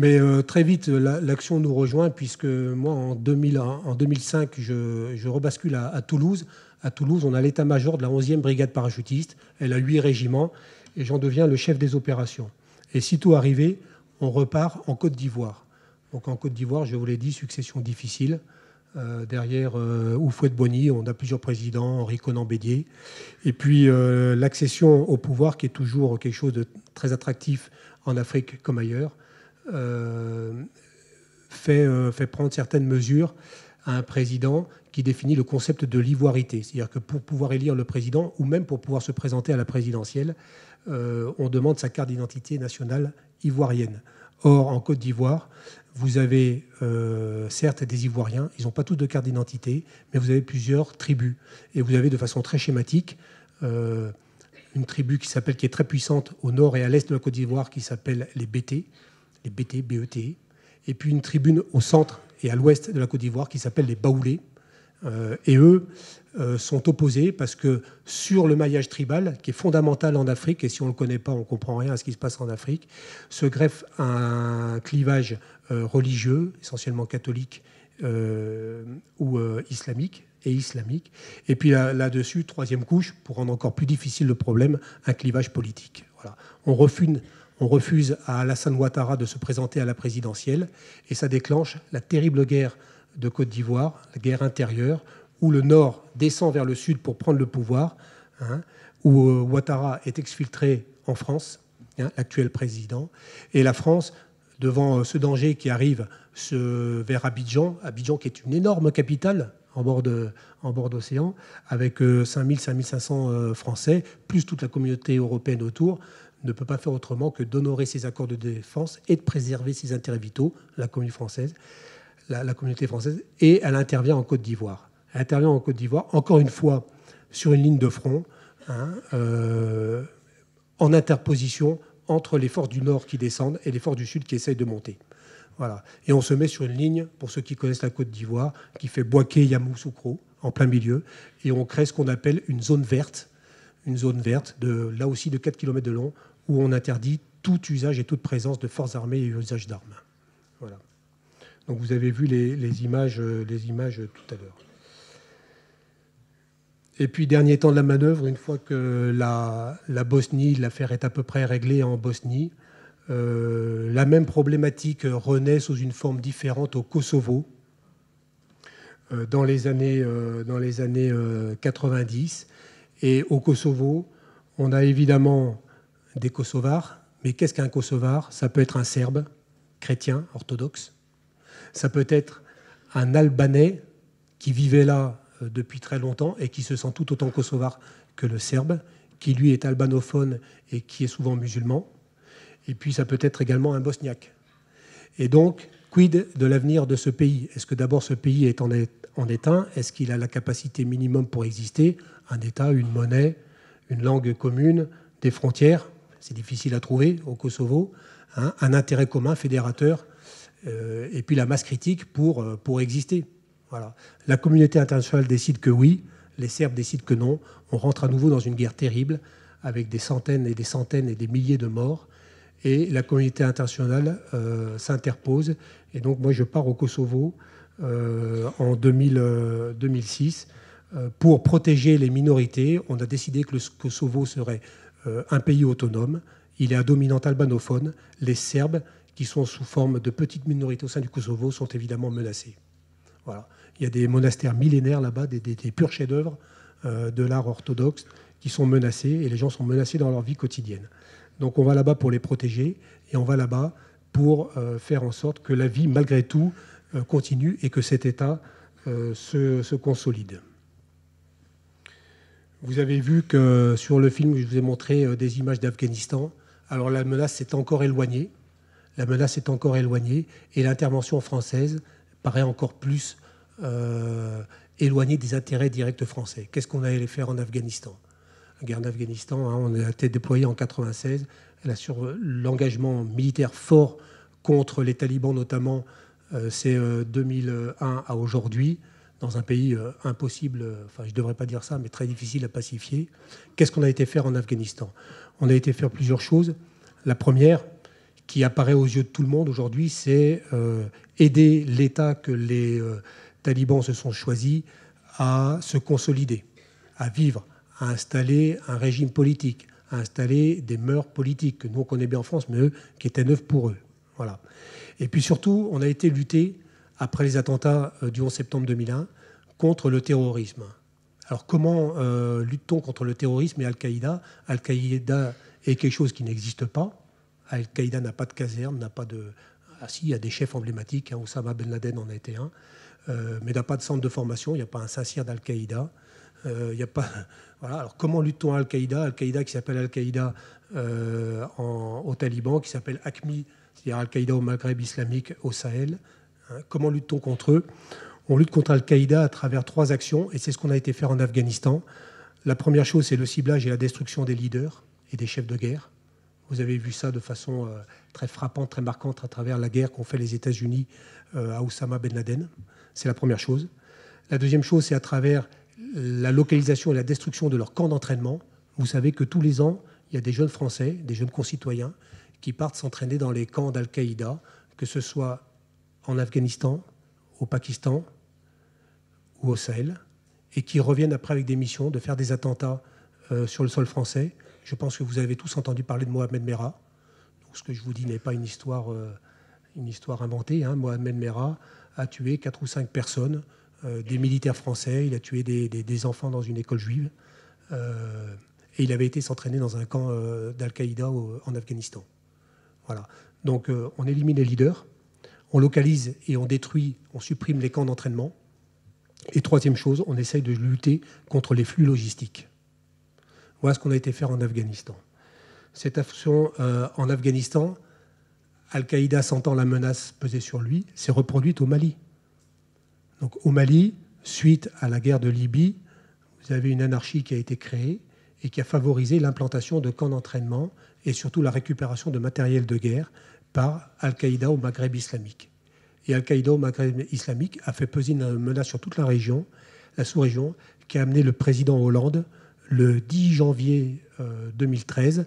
Mais euh, très vite, euh, l'action nous rejoint, puisque moi, en, 2005, je, rebascule à, Toulouse. À Toulouse, on a l'état-major de la 11e brigade parachutiste. Elle a huit régiments, et j'en deviens le chef des opérations. Et sitôt arrivé, on repart en Côte d'Ivoire. Donc en Côte d'Ivoire, je vous l'ai dit, succession difficile. Euh, derrière euh, de on a plusieurs présidents, Henri Conan Bédier. Et puis l'accession au pouvoir qui est toujours quelque chose de très attractif en Afrique comme ailleurs. Euh, euh, fait, prendre certaines mesures à un président qui définit le concept de l'ivoirité. C'est-à-dire que pour pouvoir élire le président, ou même pour pouvoir se présenter à la présidentielle, euh, on demande sa carte d'identité nationale ivoirienne. Or, en Côte d'Ivoire, vous avez certes des Ivoiriens, ils n'ont pas tous de carte d'identité, mais vous avez plusieurs tribus. Et vous avez de façon très schématique une tribu qui s'appelle, qui est très puissante au nord et à l'est de la Côte d'Ivoire, qui s'appelle les Bétés, BT, BET, et puis une tribune au centre et à l'ouest de la Côte d'Ivoire qui s'appelle les Baoulés. Euh, et eux euh, sont opposés parce que sur le maillage tribal, qui est fondamental en Afrique, et si on ne le connaît pas, on ne comprend rien à ce qui se passe en Afrique, se greffe un clivage euh, religieux, essentiellement catholique ou islamique, et islamique. Et puis là-dessus, troisième couche, pour rendre encore plus difficile le problème, un clivage politique. Voilà. On refuse on refuse à Alassane Ouattara de se présenter à la présidentielle et ça déclenche la terrible guerre de Côte d'Ivoire, la guerre intérieure, où le Nord descend vers le Sud pour prendre le pouvoir, hein, où euh, Ouattara est exfiltré en France, hein, l'actuel président, et la France, devant euh, ce danger qui arrive vers Abidjan, Abidjan qui est une énorme capitale en bord, de, en bord d'océan, avec 5000-5500 euh, Français, plus toute la communauté européenne autour, ne peut pas faire autrement que d'honorer ses accords de défense et de préserver ses intérêts vitaux, la communauté française, la, communauté française et elle intervient en Côte d'Ivoire. Elle intervient en Côte d'Ivoire, encore une fois, sur une ligne de front, hein, euh, en interposition entre les forces du Nord qui descendent et les forces du Sud qui essayent de monter. Voilà. Et on se met sur une ligne, pour ceux qui connaissent la Côte d'Ivoire, qui fait Boaké, Yamoussoukro, en plein milieu, et on crée ce qu'on appelle une zone verte, une zone verte, de, là aussi de 4 km de long, où on interdit tout usage et toute présence de forces armées et usage d'armes. Donc vous avez vu les, images, euh, les images tout à l'heure. Et puis, dernier temps de la manœuvre, une fois que la, Bosnie, l'affaire est à peu près réglée en Bosnie, euh, la même problématique renaît sous une forme différente au Kosovo euh, dans les années, dans les années 90. Et au Kosovo, on a évidemment des Kosovars, mais qu'est-ce qu'un Kosovar Ça peut être un Serbe, chrétien, orthodoxe. Ça peut être un Albanais qui vivait là euh, depuis très longtemps et qui se sent tout autant kosovar que le Serbe, qui lui est albanophone et qui est souvent musulman. Et puis ça peut être également un Bosniaque. Et donc, quid de l'avenir de ce pays Est-ce que d'abord ce pays est en est Est-ce qu'il a la capacité minimum pour exister un État, une monnaie, une langue commune, des frontières, c'est difficile à trouver au Kosovo, hein, un intérêt commun fédérateur, euh, et puis la masse critique pour, euh, pour exister. Voilà. La communauté internationale décide que oui, les Serbes décident que non, on rentre à nouveau dans une guerre terrible avec des centaines et des centaines et des milliers de morts, et la communauté internationale euh, s'interpose. Et donc moi je pars au Kosovo en 2006 euh, pour protéger les minorités, on a décidé que le Kosovo serait euh, un pays autonome. Il est à dominante albanophone. Les Serbes, qui sont sous forme de petites minorités au sein du Kosovo, sont évidemment menacés. Voilà. Il y a des monastères millénaires là-bas, des, des, purs chefs-d'œuvre euh, de l'art orthodoxe qui sont menacés et les gens sont menacés dans leur vie quotidienne. Donc on va là-bas pour les protéger et on va là-bas pour faire en sorte que la vie, malgré tout, continue et que cet État se consolide. Vous avez vu que sur le film, je vous ai montré euh, des images d'Afghanistan. Alors la menace s'est encore éloignée. La menace est encore éloignée et l'intervention française paraît encore plus euh, éloignée des intérêts directs français. Qu'est-ce qu'on allait faire en Afghanistan La guerre d'Afghanistan, hein, on a été déployé en 1996. Elle sur euh, l'engagement militaire fort contre les talibans notamment, c'est 2001 à aujourd'hui dans un pays euh, impossible, euh, enfin je ne devrais pas dire ça, mais très difficile à pacifier. Qu'est-ce qu'on a été faire en Afghanistan On a été faire plusieurs choses. La première, qui apparaît aux yeux de tout le monde aujourd'hui, c'est euh, aider l'État que les talibans se sont choisis à se consolider, à vivre, à installer un régime politique, à installer des mœurs politiques que nous on connaît bien en France, mais qui étaient neufs pour eux. Voilà. Et puis surtout, on a été lutter après les attentats euh, du 11 septembre 2001 contre le terrorisme. Alors comment euh, lutte-t-on contre le terrorisme et Al-Qaïda Al-Qaïda est quelque chose qui n'existe pas. Al-Qaïda n'a pas de caserne, n'a pas de... Ah si, il y a des chefs emblématiques, hein. Osama Ben Laden en a été un, euh, mais n'a pas de centre de formation, il n'y a pas un saint d'Al-Qaïda. Alors comment lutte-t-on Al-Qaïda Al-Qaïda qui s'appelle Al-Qaïda aux au Taliban, qui s'appelle ACMI, c'est-à-dire Al-Qaïda au Maghreb islamique, au Sahel, Hein, comment lutte-t-on contre eux On lutte contre Al-Qaïda à travers trois actions, et c'est ce qu'on a été faire en Afghanistan. La première chose, c'est le ciblage et la destruction des leaders et des chefs de guerre. Vous avez vu ça de façon euh, très frappante, très marquante à travers la guerre qu'ont fait les États-Unis euh, à Oussama Ben Laden. C'est la première chose. La deuxième chose, c'est à travers la localisation et la destruction de leurs camps d'entraînement. Vous savez que tous les ans, il y a des jeunes Français, des jeunes concitoyens, qui partent s'entraîner dans les camps d'Al-Qaïda, que ce soit en Afghanistan, au Pakistan ou au Sahel, et qui reviennent après avec des missions de faire des attentats euh, sur le sol français. Je pense que vous avez tous entendu parler de Mohamed Merah. ce que je vous dis n'est pas une histoire, euh, une histoire inventée. Hein. Mohamed Merah a tué quatre ou cinq personnes, euh, des militaires français. Il a tué des, des enfants dans une école juive. et il avait été s'entraîner dans un camp d'Al-Qaïda en Afghanistan. Voilà. Donc on élimine les leaders on localise et on détruit, on supprime les camps d'entraînement. Et troisième chose, on essaye de lutter contre les flux logistiques. Voilà ce qu'on a été faire en Afghanistan. Cette action euh, en Afghanistan, Al-Qaïda sentant la menace peser sur lui, s'est reproduite au Mali. Donc au Mali, suite à la guerre de Libye, vous avez une anarchie qui a été créée et qui a favorisé l'implantation de camps d'entraînement et surtout la récupération de matériel de guerre par Al-Qaïda au Maghreb islamique. Et Al-Qaïda au Maghreb islamique a fait peser une menace sur toute la région, la sous-région, qui a amené le président Hollande, le 10 janvier 2013, euh,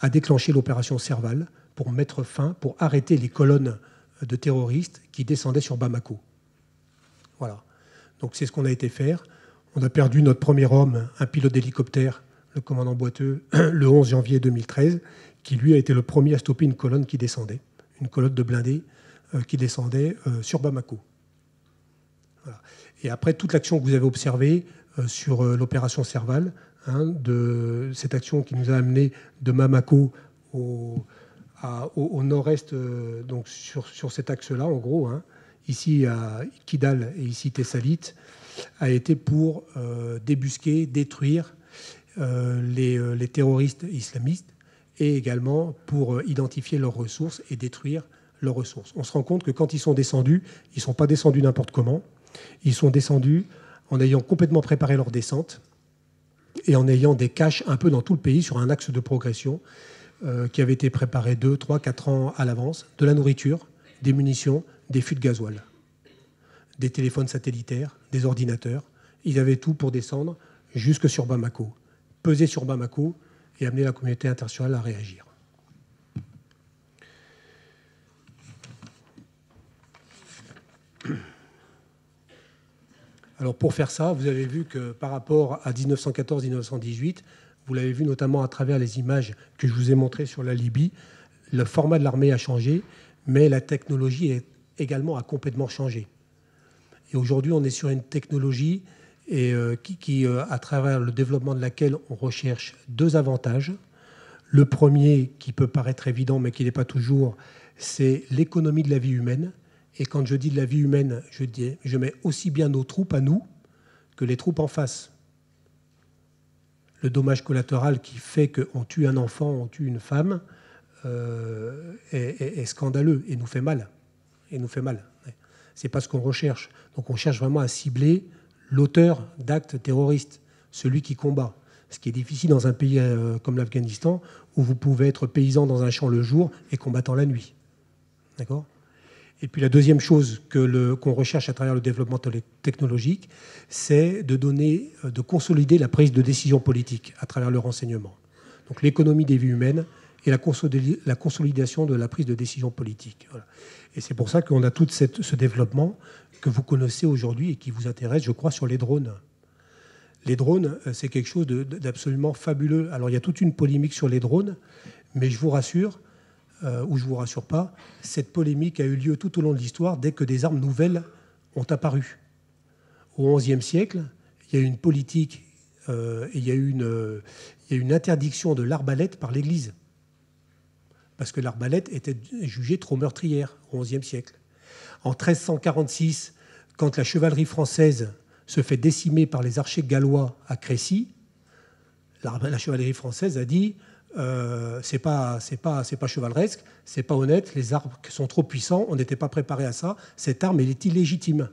à déclencher l'opération Serval pour mettre fin, pour arrêter les colonnes de terroristes qui descendaient sur Bamako. Voilà. Donc c'est ce qu'on a été faire. On a perdu notre premier homme, un pilote d'hélicoptère, le commandant Boiteux, le 11 janvier 2013 qui lui a été le premier à stopper une colonne qui descendait, une colonne de blindés euh, qui descendait euh, sur Bamako. Et après toute l'action que vous avez observée euh, sur l'opération Serval, hein, de cette action qui nous a amené de Bamako au, nord-est, donc sur, cet axe-là, en gros, hein, ici à Kidal et ici Tessalit, a été pour débusquer, détruire les terroristes islamistes et également pour euh, identifier leurs ressources et détruire leurs ressources. On se rend compte que quand ils sont descendus, ils ne sont pas descendus n'importe comment, ils sont descendus en ayant complètement préparé leur descente et en ayant des caches un peu dans tout le pays sur un axe de progression euh, qui avait été préparé 2, 3, 4 ans à l'avance, de la nourriture, des munitions, des fûts de gasoil, des téléphones satellitaires, des ordinateurs. Ils avaient tout pour descendre jusque sur Bamako. Peser sur Bamako, et amener la communauté internationale à réagir. Alors pour faire ça, vous avez vu que par rapport à 1914-1918, vous l'avez vu notamment à travers les images que je vous ai montrées sur la Libye, le format de l'armée a changé, mais la technologie est également a complètement changé. Et aujourd'hui, on est sur une technologie et euh, qui, euh, à travers le développement de laquelle on recherche deux avantages. Le premier, qui peut paraître évident, mais qui n'est pas toujours, c'est l'économie de la vie humaine. Et quand je dis de la vie humaine, je, dis, je mets aussi bien nos troupes à nous que les troupes en face. Le dommage collatéral qui fait qu'on tue un enfant, on tue une femme, euh, est, est, scandaleux et nous fait mal. Et nous fait mal. C'est pas ce qu'on recherche. Donc on cherche vraiment à cibler l'auteur d'actes terroristes, celui qui combat. Ce qui est difficile dans un pays euh, comme l'Afghanistan, où vous pouvez être paysan dans un champ le jour et combattant la nuit. D'accord Et puis la deuxième chose qu'on recherche à travers le développement technologique, c'est de donner, euh, de consolider la prise de décision politique à travers le renseignement. Donc l'économie des vies humaines, et la, consolidation de la prise de décision politique. Et c'est pour ça qu'on a tout ce développement que vous connaissez aujourd'hui et qui vous intéresse, je crois, sur les drones. Les drones, euh, c'est quelque chose d'absolument fabuleux. Alors il y a toute une polémique sur les drones, mais je vous rassure, euh, ou je ne vous rassure pas, cette polémique a eu lieu tout au long de l'histoire dès que des armes nouvelles ont apparu. Au XIe siècle, il y a eu une politique euh, il y a eu une interdiction de l'arbalète par l'Église parce que l'arbalète était jugée trop meurtrière au XIe siècle. En 1346, quand la chevalerie française se fait décimer par les archers gallois à Crécy, la, chevalerie française a dit euh, c'est pas c'est pas c'est pas chevaleresque, c'est pas honnête, les arcs sont trop puissants, on n'était pas préparé à ça, cette arme elle est illégitime.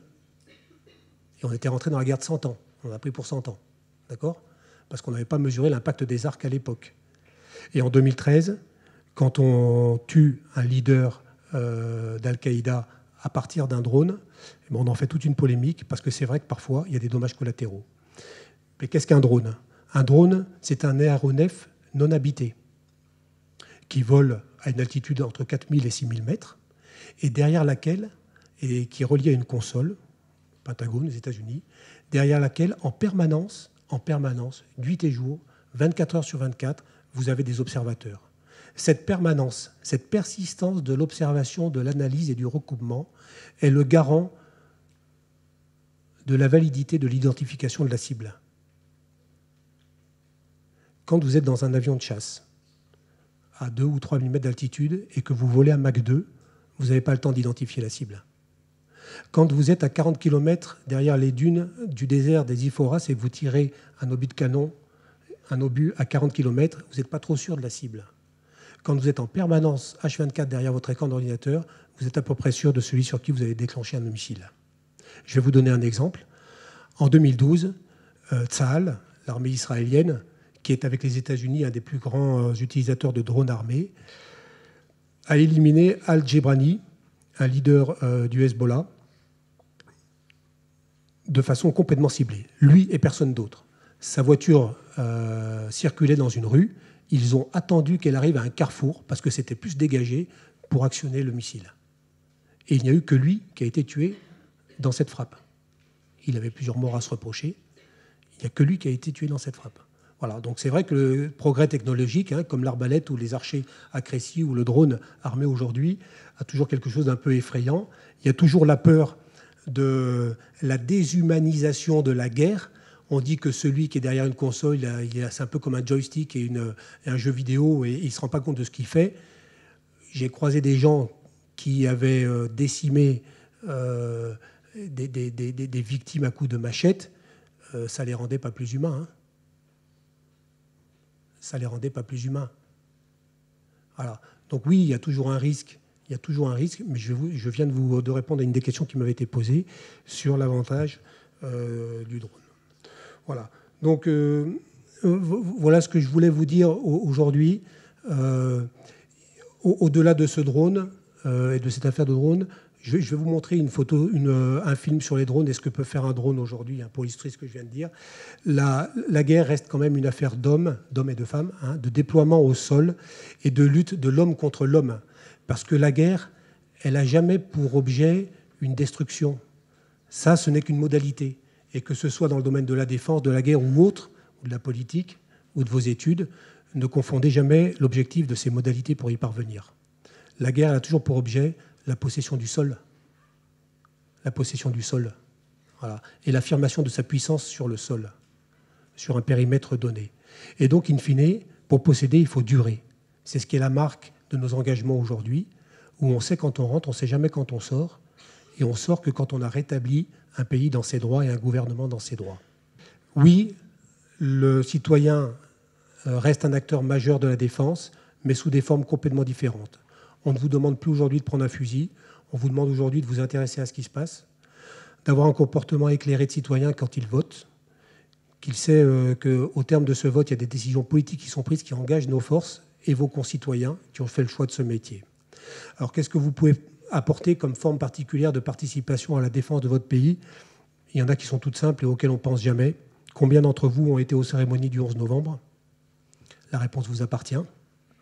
Et on était rentré dans la guerre de 100 ans, on a pris pour 100 ans, d'accord Parce qu'on n'avait pas mesuré l'impact des arcs à l'époque. Et en 2013, quand on tue un leader euh, d'Al-Qaïda à partir d'un drone, eh ben, on en fait toute une polémique parce que c'est vrai que parfois il y a des dommages collatéraux. Mais qu'est-ce qu'un drone Un drone, c'est un aéronef non habité qui vole à une altitude entre 4000 et 6000 mètres et derrière laquelle, et qui est relié à une console, Pentagone, aux États-Unis, derrière laquelle en permanence, en permanence, huit et jours, 24 heures sur 24, vous avez des observateurs. Cette permanence, cette persistance de l'observation, de l'analyse et du recoupement est le garant de la validité de l'identification de la cible. Quand vous êtes dans un avion de chasse à 2 ou 3 millimètres d'altitude et que vous volez à Mach 2, vous n'avez pas le temps d'identifier la cible. Quand vous êtes à 40 km derrière les dunes du désert des Iphoras et que vous tirez un obus de canon, un obus à 40 km, vous n'êtes pas trop sûr de la cible quand vous êtes en permanence H24 derrière votre écran d'ordinateur, vous êtes à peu près sûr de celui sur qui vous avez déclenché un homicide. Je vais vous donner un exemple. En 2012, euh, l'armée israélienne, qui est avec les États-Unis un des plus grands euh, utilisateurs de drones armés, a éliminé Al-Jebrani, un leader euh, du Hezbollah, de façon complètement ciblée, lui et personne d'autre. Sa voiture euh, circulait dans une rue, ils ont attendu qu'elle arrive à un carrefour parce que c'était plus dégagé pour actionner le missile. Et il n'y a eu que lui qui a été tué dans cette frappe. Il avait plusieurs morts à se reprocher. Il n'y a que lui qui a été tué dans cette frappe. Voilà, donc c'est vrai que le progrès technologique, hein, comme l'arbalète ou les archers à Crécy ou le drone armé aujourd'hui, a toujours quelque chose d'un peu effrayant. Il y a toujours la peur de la déshumanisation de la guerre on dit que celui qui est derrière une console, c'est un peu comme un joystick et, un jeu vidéo, et, il ne se rend pas compte de ce qu'il fait. J'ai croisé des gens qui avaient euh, décimé euh, des, victimes à coups de machette. Euh, ça ne les rendait pas plus humains. Hein. Ça ne les rendait pas plus humains. Voilà. Donc oui, il y a toujours un risque. Il y a toujours un risque, mais je, viens de vous répondre à une des questions qui m'avait été posée sur l'avantage du drone. Voilà. Donc, euh, euh, voilà ce que je voulais vous dire aujourd'hui. Euh, au-delà de ce drone et de cette affaire de drone, je vais, vous montrer une photo, un film sur les drones et ce que peut faire un drone aujourd'hui hein, pour illustrer ce que je viens de dire. La, la guerre reste quand même une affaire d'hommes, d'hommes et de femmes, hein, de déploiement au sol et de lutte de l'homme contre l'homme. Parce que la guerre, elle n'a jamais pour objet une destruction. Ça, ce n'est qu'une modalité et que ce soit dans le domaine de la défense, de la guerre ou autre, ou de la politique, ou de vos études, ne confondez jamais l'objectif de ces modalités pour y parvenir. La guerre a toujours pour objet la possession du sol. La possession du sol. Et l'affirmation de sa puissance sur le sol, sur un périmètre donné. Et donc, in fine, pour posséder, il faut durer. C'est ce qui est la marque de nos engagements aujourd'hui, où on sait quand on rentre, on ne sait jamais quand on sort, et on sort que quand on a rétabli un pays dans ses droits et un gouvernement dans ses droits. Oui, le citoyen euh, reste un acteur majeur de la défense, mais sous des formes complètement différentes. On ne vous demande plus aujourd'hui de prendre un fusil, on vous demande aujourd'hui de vous intéresser à ce qui se passe, d'avoir un comportement éclairé de citoyen quand il vote, qu'il sait euh, qu'au terme de ce vote, il y a des décisions politiques qui sont prises qui engagent nos forces et vos concitoyens qui ont fait le choix de ce métier. Alors qu'est-ce que vous pouvez apporter comme forme particulière de participation à la défense de votre pays Il y en a qui sont toutes simples et auxquelles on ne pense jamais. Combien d'entre vous ont été aux cérémonies du 11 novembre La réponse vous appartient.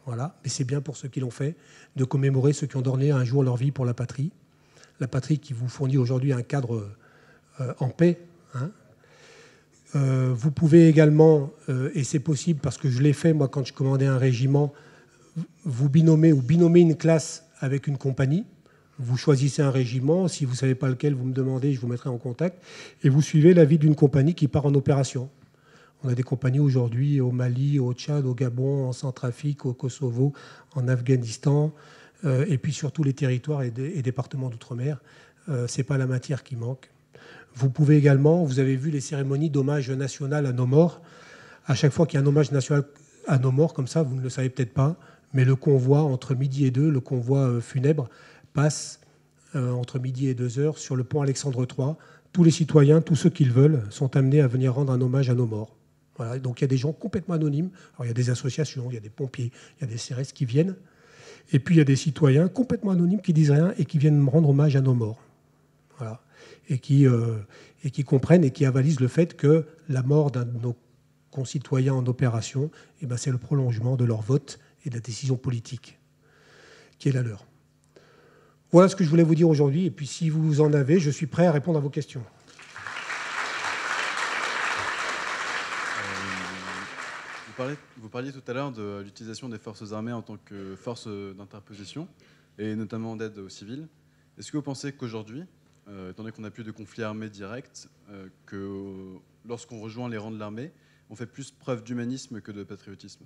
Voilà. Mais c'est bien pour ceux qui l'ont fait de commémorer ceux qui ont donné un jour leur vie pour la patrie. La patrie qui vous fournit aujourd'hui un cadre euh, en paix. Hein. Euh, vous pouvez également, euh, et c'est possible parce que je l'ai fait moi quand je commandais un régiment, vous binommer ou binommer une classe avec une compagnie. Vous choisissez un régiment, si vous ne savez pas lequel, vous me demandez, je vous mettrai en contact, et vous suivez l'avis d'une compagnie qui part en opération. On a des compagnies aujourd'hui au Mali, au Tchad, au Gabon, en Centrafrique, au Kosovo, en Afghanistan, euh, et puis sur tous les territoires et, départements d'outre-mer. Euh, c'est Ce n'est pas la matière qui manque. Vous pouvez également, vous avez vu les cérémonies d'hommage national à nos morts. À chaque fois qu'il y a un hommage national à nos morts, comme ça, vous ne le savez peut-être pas, mais le convoi entre midi et deux, le convoi euh, funèbre, passe euh, entre midi et deux heures sur le pont Alexandre III. Tous les citoyens, tous ceux qu'ils veulent, sont amenés à venir rendre un hommage à nos morts. Voilà, donc il y a des gens complètement anonymes. il y a des associations, il y a des pompiers, il y a des CRS qui viennent. Et puis il y a des citoyens complètement anonymes qui disent rien et qui viennent rendre hommage à nos morts. Voilà. Et qui, euh, et qui comprennent et qui avalisent le fait que la mort d'un de nos concitoyens en opération, eh ben, c'est le prolongement de leur vote et de la décision politique qui est la leur. Voilà ce que je voulais vous dire aujourd'hui. Et puis si vous en avez, je suis prêt à répondre à vos questions. Euh, vous parliez, tout à l'heure de l'utilisation des forces armées en tant que force d'interposition, et notamment d'aide aux civils. Est-ce que vous pensez qu'aujourd'hui, euh, étant donné qu'on n'a plus de conflits armés directs, euh, que lorsqu'on rejoint les rangs de l'armée, on fait plus preuve d'humanisme que de patriotisme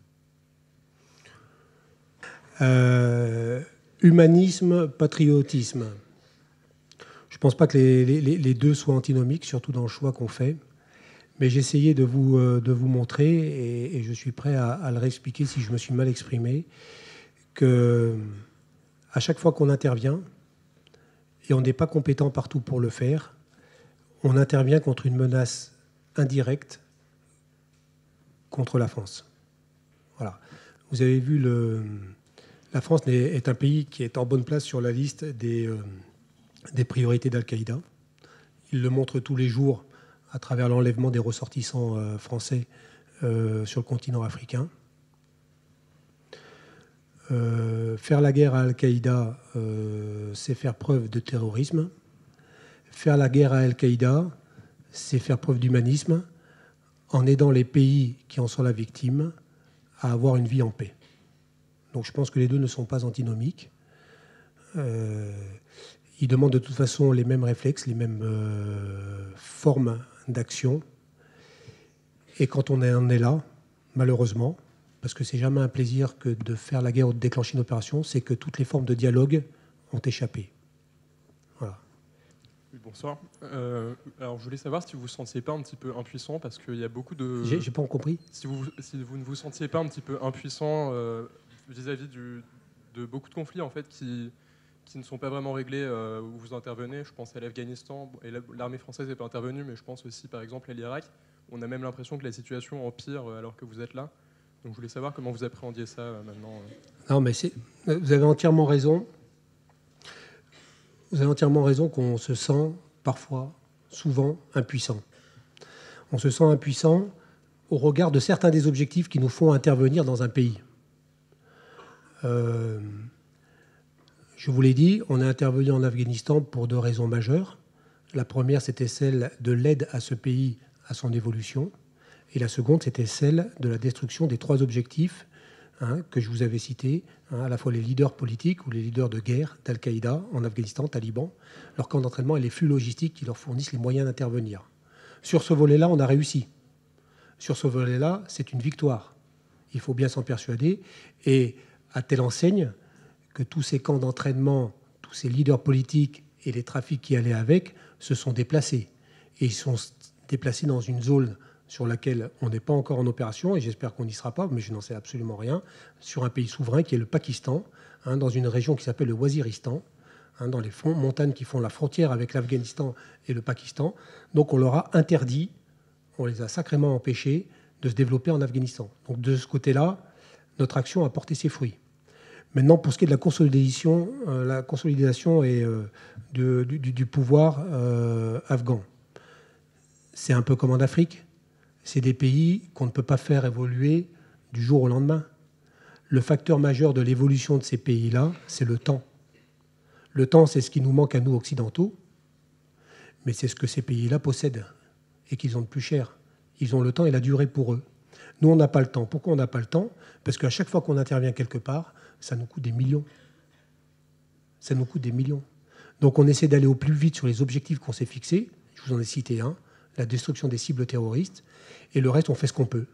humanisme, patriotisme. Je ne pense pas que les, deux soient antinomiques, surtout dans le choix qu'on fait. Mais j'ai essayé de vous, euh, de vous montrer, et, je suis prêt à, le réexpliquer si je me suis mal exprimé, que à chaque fois qu'on intervient, et on n'est pas compétent partout pour le faire, on intervient contre une menace indirecte contre la France. Voilà. Vous avez vu le, la France est, un pays qui est en bonne place sur la liste euh, des, priorités d'Al-Qaïda. Il le montre tous les jours à travers l'enlèvement des ressortissants euh, français euh, sur le continent africain. faire la guerre à Al-Qaïda, c'est faire preuve de terrorisme. Faire la guerre à Al-Qaïda, c'est faire preuve d'humanisme en aidant les pays qui en sont la victime à avoir une vie en paix. Donc je pense que les deux ne sont pas antinomiques. Euh, ils demandent de toute façon les mêmes réflexes, les mêmes euh, formes d'action. Et quand on en est là, malheureusement, parce que c'est jamais un plaisir que de faire la guerre ou de déclencher une opération, c'est que toutes les formes de dialogue ont échappé. bonsoir. Euh, alors je voulais savoir si vous ne vous sentiez pas un petit peu impuissant, parce qu'il y a beaucoup de... J'ai pas compris. Si vous, si vous ne vous sentiez pas un petit peu impuissant vis-à-vis de beaucoup de conflits en fait qui, ne sont pas vraiment réglés euh, où vous intervenez. Je pense à l'Afghanistan, et l'armée française n'est pas intervenue, mais je pense aussi par exemple à l'Irak. On a même l'impression que la situation empire euh, alors que vous êtes là. Donc je voulais savoir comment vous appréhendiez ça euh, maintenant. Non, mais vous avez entièrement raison. Vous avez entièrement raison qu'on se sent parfois, souvent, impuissant. On se sent impuissant au regard de certains des objectifs qui nous font intervenir dans un pays. Euh, je vous l'ai dit, on a intervenu en Afghanistan pour deux raisons majeures. La première, c'était celle de l'aide à ce pays, à son évolution. Et la seconde, c'était celle de la destruction des trois objectifs hein, que je vous avais cités, hein, à la fois les leaders politiques ou les leaders de guerre d'Al-Qaïda en Afghanistan, Taliban, leur camp d'entraînement et les flux logistiques qui leur fournissent les moyens d'intervenir. Sur ce volet-là, on a réussi. Sur ce volet-là, c'est une victoire. Il faut bien s'en persuader. Et à telle enseigne que tous ces camps d'entraînement, tous ces leaders politiques et les trafics qui allaient avec se sont déplacés. Et ils sont déplacés dans une zone sur laquelle on n'est pas encore en opération, et j'espère qu'on n'y sera pas, mais je n'en sais absolument rien, sur un pays souverain qui est le Pakistan, hein, dans une région qui s'appelle le Waziristan, hein, dans les fonds, montagnes qui font la frontière avec l'Afghanistan et le Pakistan. Donc on leur a interdit, on les a sacrément empêchés de se développer en Afghanistan. Donc de ce côté-là, notre action a porté ses fruits. Maintenant, pour ce qui est de la consolidation, euh, la consolidation et, euh, du, du, pouvoir euh, afghan, c'est un peu comme en Afrique. C'est des pays qu'on ne peut pas faire évoluer du jour au lendemain. Le facteur majeur de l'évolution de ces pays-là, c'est le temps. Le temps, c'est ce qui nous manque à nous occidentaux, mais c'est ce que ces pays-là possèdent et qu'ils ont de plus cher. Ils ont le temps et la durée pour eux. Nous, on n'a pas le temps. Pourquoi on n'a pas le temps Parce qu'à chaque fois qu'on intervient quelque part, ça nous coûte des millions. Ça nous coûte des millions. Donc on essaie d'aller au plus vite sur les objectifs qu'on s'est fixés. Je vous en ai cité un, la destruction des cibles terroristes. Et le reste, on fait ce qu'on peut.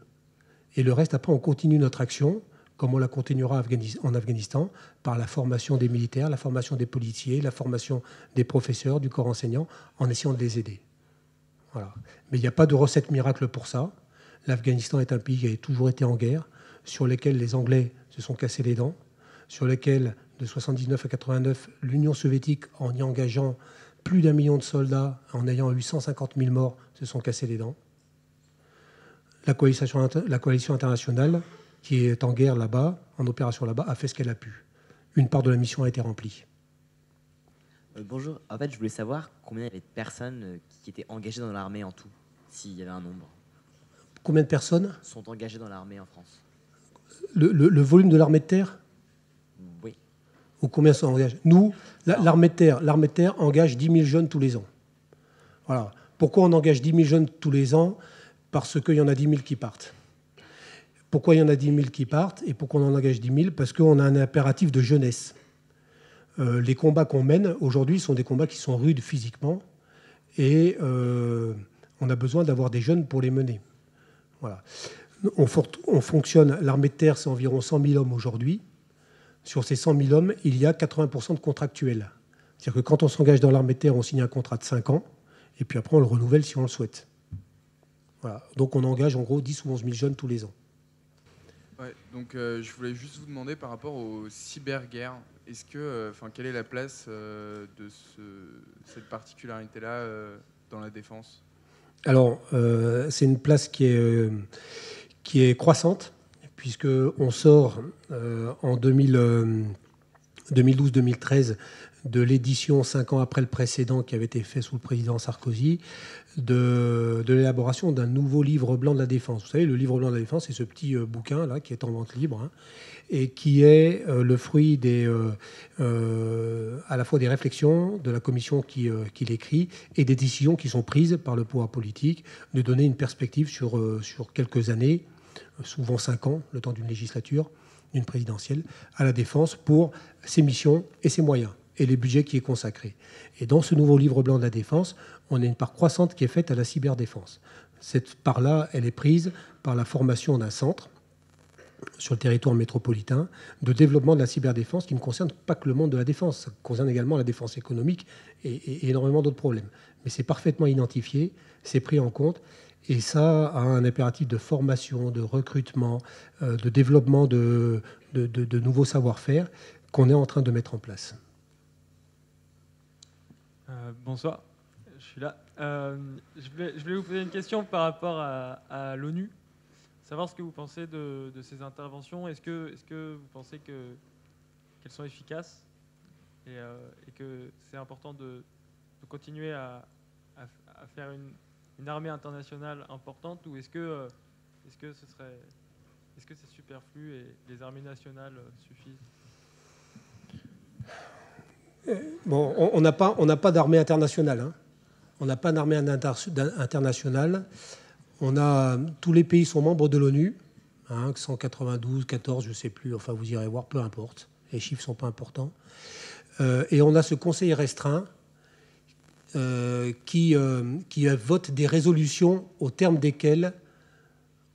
Et le reste, après, on continue notre action, comme on la continuera en Afghanistan, par la formation des militaires, la formation des policiers, la formation des professeurs, du corps enseignant, en essayant de les aider. Mais il n'y a pas de recette miracle pour ça. L'Afghanistan est un pays qui a toujours été en guerre, sur lequel les Anglais se sont cassés les dents sur lequel, de 79 à 89, l'Union soviétique, en y engageant plus d'un million de soldats, en ayant 850 000 morts, se sont cassés les dents. La coalition, internationale, qui est en guerre là-bas, en opération là-bas, a fait ce qu'elle a pu. Une part de la mission a été remplie. Euh, bonjour. En fait, je voulais savoir combien il y avait de personnes euh, qui étaient engagées dans l'armée en tout, s'il y avait un nombre. Combien de personnes sont engagées dans l'armée en France le volume de l'armée de terre ou combien ça engage. Nous, ah. l'armée de terre, l'armée terre engage 10 000 jeunes tous les ans. Voilà. Pourquoi on engage 10 000 jeunes tous les ans Parce qu'il y en a 10 000 qui partent. Pourquoi il y en a 10 000 qui partent et pourquoi on en engage 10 000 Parce qu'on a un impératif de jeunesse. Euh, les combats qu'on mène aujourd'hui sont des combats qui sont rudes physiquement et euh, on a besoin d'avoir des jeunes pour les mener. Voilà. On, on fonctionne, l'armée de terre, c'est environ 100 000 hommes aujourd'hui sur ces 100 000 hommes, il y a 80 de contractuels. C'est-à-dire que quand on s'engage dans l'armée de terre, on signe un contrat de 5 ans, et puis après on le renouvelle si on le souhaite. Donc on engage en gros 10 ou 11 000 jeunes tous les ans. donc euh, je voulais juste vous demander par rapport aux cyberguerres, est-ce que, euh, enfin, quelle est la place euh, de cette particularité-là dans la défense Alors, c'est une place qui est, qui est croissante puisqu'on sort euh, en 2012-2013 euh, de l'édition cinq ans après le précédent qui avait été fait sous le président Sarkozy, de, l'élaboration d'un nouveau livre blanc de la défense. Vous savez, le livre blanc de la défense, c'est ce petit euh, bouquin là qui est en vente libre hein, et qui est le fruit des, à la fois des réflexions de la commission qui, qui l'écrit et des décisions qui sont prises par le pouvoir politique de donner une perspective sur, sur quelques années souvent 5 ans, le temps d'une législature, d'une présidentielle, à la défense pour ses missions et ses moyens et les budgets qui sont consacrés. Et dans ce nouveau livre blanc de la défense, on a une part croissante qui est faite à la cyberdéfense. Cette part-là, elle est prise par la formation d'un centre sur le territoire métropolitain de développement de la cyberdéfense qui ne concerne pas que le monde de la défense, ça concerne également la défense économique et énormément d'autres problèmes. Mais c'est parfaitement identifié, c'est pris en compte et ça a un impératif de formation, de recrutement, euh, de développement de, de, nouveaux savoir-faire qu'on est en train de mettre en place. Euh, bonsoir, je suis là. Euh, je, voulais, vous poser une question par rapport à, l'ONU. Savoir ce que vous pensez de, ces interventions. Est-ce que, est -ce que vous pensez qu'elles sont efficaces et, que c'est important de, continuer à faire une, une armée internationale importante ou est-ce que, euh, est que ce serait, est-ce que c'est superflu et les armées nationales euh, suffisent euh, Bon, on n'a pas, on n'a pas d'armée internationale. Hein. On n'a pas d'armée internationale. On a, tous les pays sont membres de l'ONU, 192, hein, 14, je ne sais plus. Enfin, vous irez voir, peu importe. Les chiffres sont pas importants. et on a ce conseil restreint euh, qui, euh, votent des résolutions au terme desquelles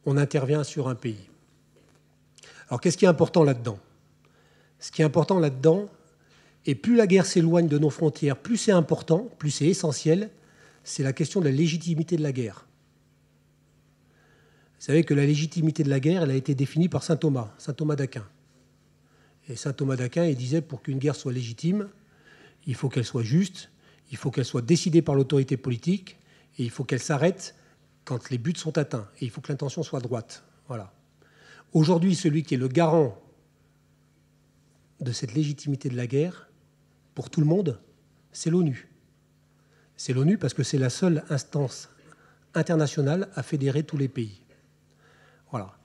on intervient sur un pays. Alors qu'est-ce qui est important là-dedans Ce qui est important là-dedans, et plus la guerre s'éloigne de nos frontières, plus c'est important, plus c'est essentiel, c'est la question de la légitimité de la guerre. Vous savez que la légitimité de la guerre, elle a été définie par saint Thomas, saint Thomas d'Aquin. Et saint Thomas d'Aquin, il disait pour qu'une guerre soit légitime, il faut qu'elle soit juste, il faut qu'elle soit décidée par l'autorité politique et il faut qu'elle s'arrête quand les buts sont atteints. Et il faut que l'intention soit droite. Voilà. Aujourd'hui, celui qui est le garant de cette légitimité de la guerre, pour tout le monde, c'est l'ONU. C'est l'ONU parce que c'est la seule instance internationale à fédérer tous les pays. Voilà.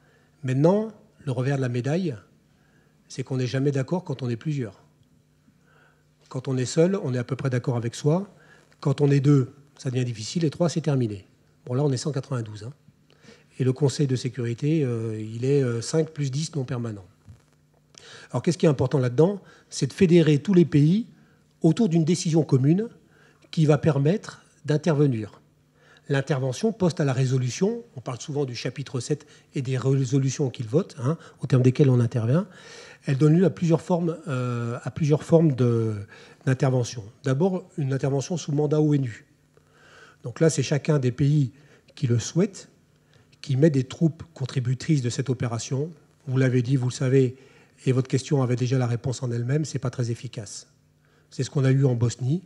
Maintenant, le revers de la médaille, c'est qu'on n'est jamais d'accord quand on est plusieurs. Quand on est seul, on est à peu près d'accord avec soi. Quand on est deux, ça devient difficile. Et trois, c'est terminé. Bon, là, on est 192. Hein. Et le Conseil de sécurité, euh, il est 5 euh, plus 10 non permanents. Alors, qu'est-ce qui est important là-dedans C'est de fédérer tous les pays autour d'une décision commune qui va permettre d'intervenir l'intervention poste à la résolution. On parle souvent du chapitre 7 et des résolutions qu'il vote, hein, au terme desquelles on intervient. Elle donne lieu à plusieurs formes, euh, à plusieurs formes d'intervention. D'abord, une intervention sous mandat ONU. Donc là, c'est chacun des pays qui le souhaite, qui met des troupes contributrices de cette opération. Vous l'avez dit, vous le savez, et votre question avait déjà la réponse en elle-même, c'est pas très efficace. C'est ce qu'on a eu en Bosnie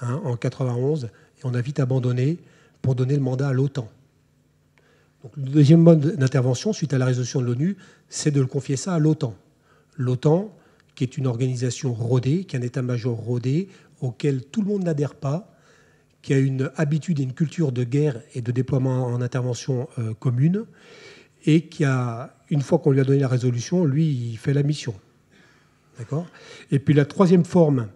hein, en 91, et on a vite abandonné pour donner le mandat à l'OTAN. le deuxième mode d'intervention, suite à la résolution de l'ONU, c'est de le confier ça à l'OTAN. L'OTAN, qui est une organisation rodée, qui est un état-major rodé, auquel tout le monde n'adhère pas, qui a une habitude et une culture de guerre et de déploiement en intervention euh, commune, et qui a, une fois qu'on lui a donné la résolution, lui, il fait la mission. D'accord Et puis la troisième forme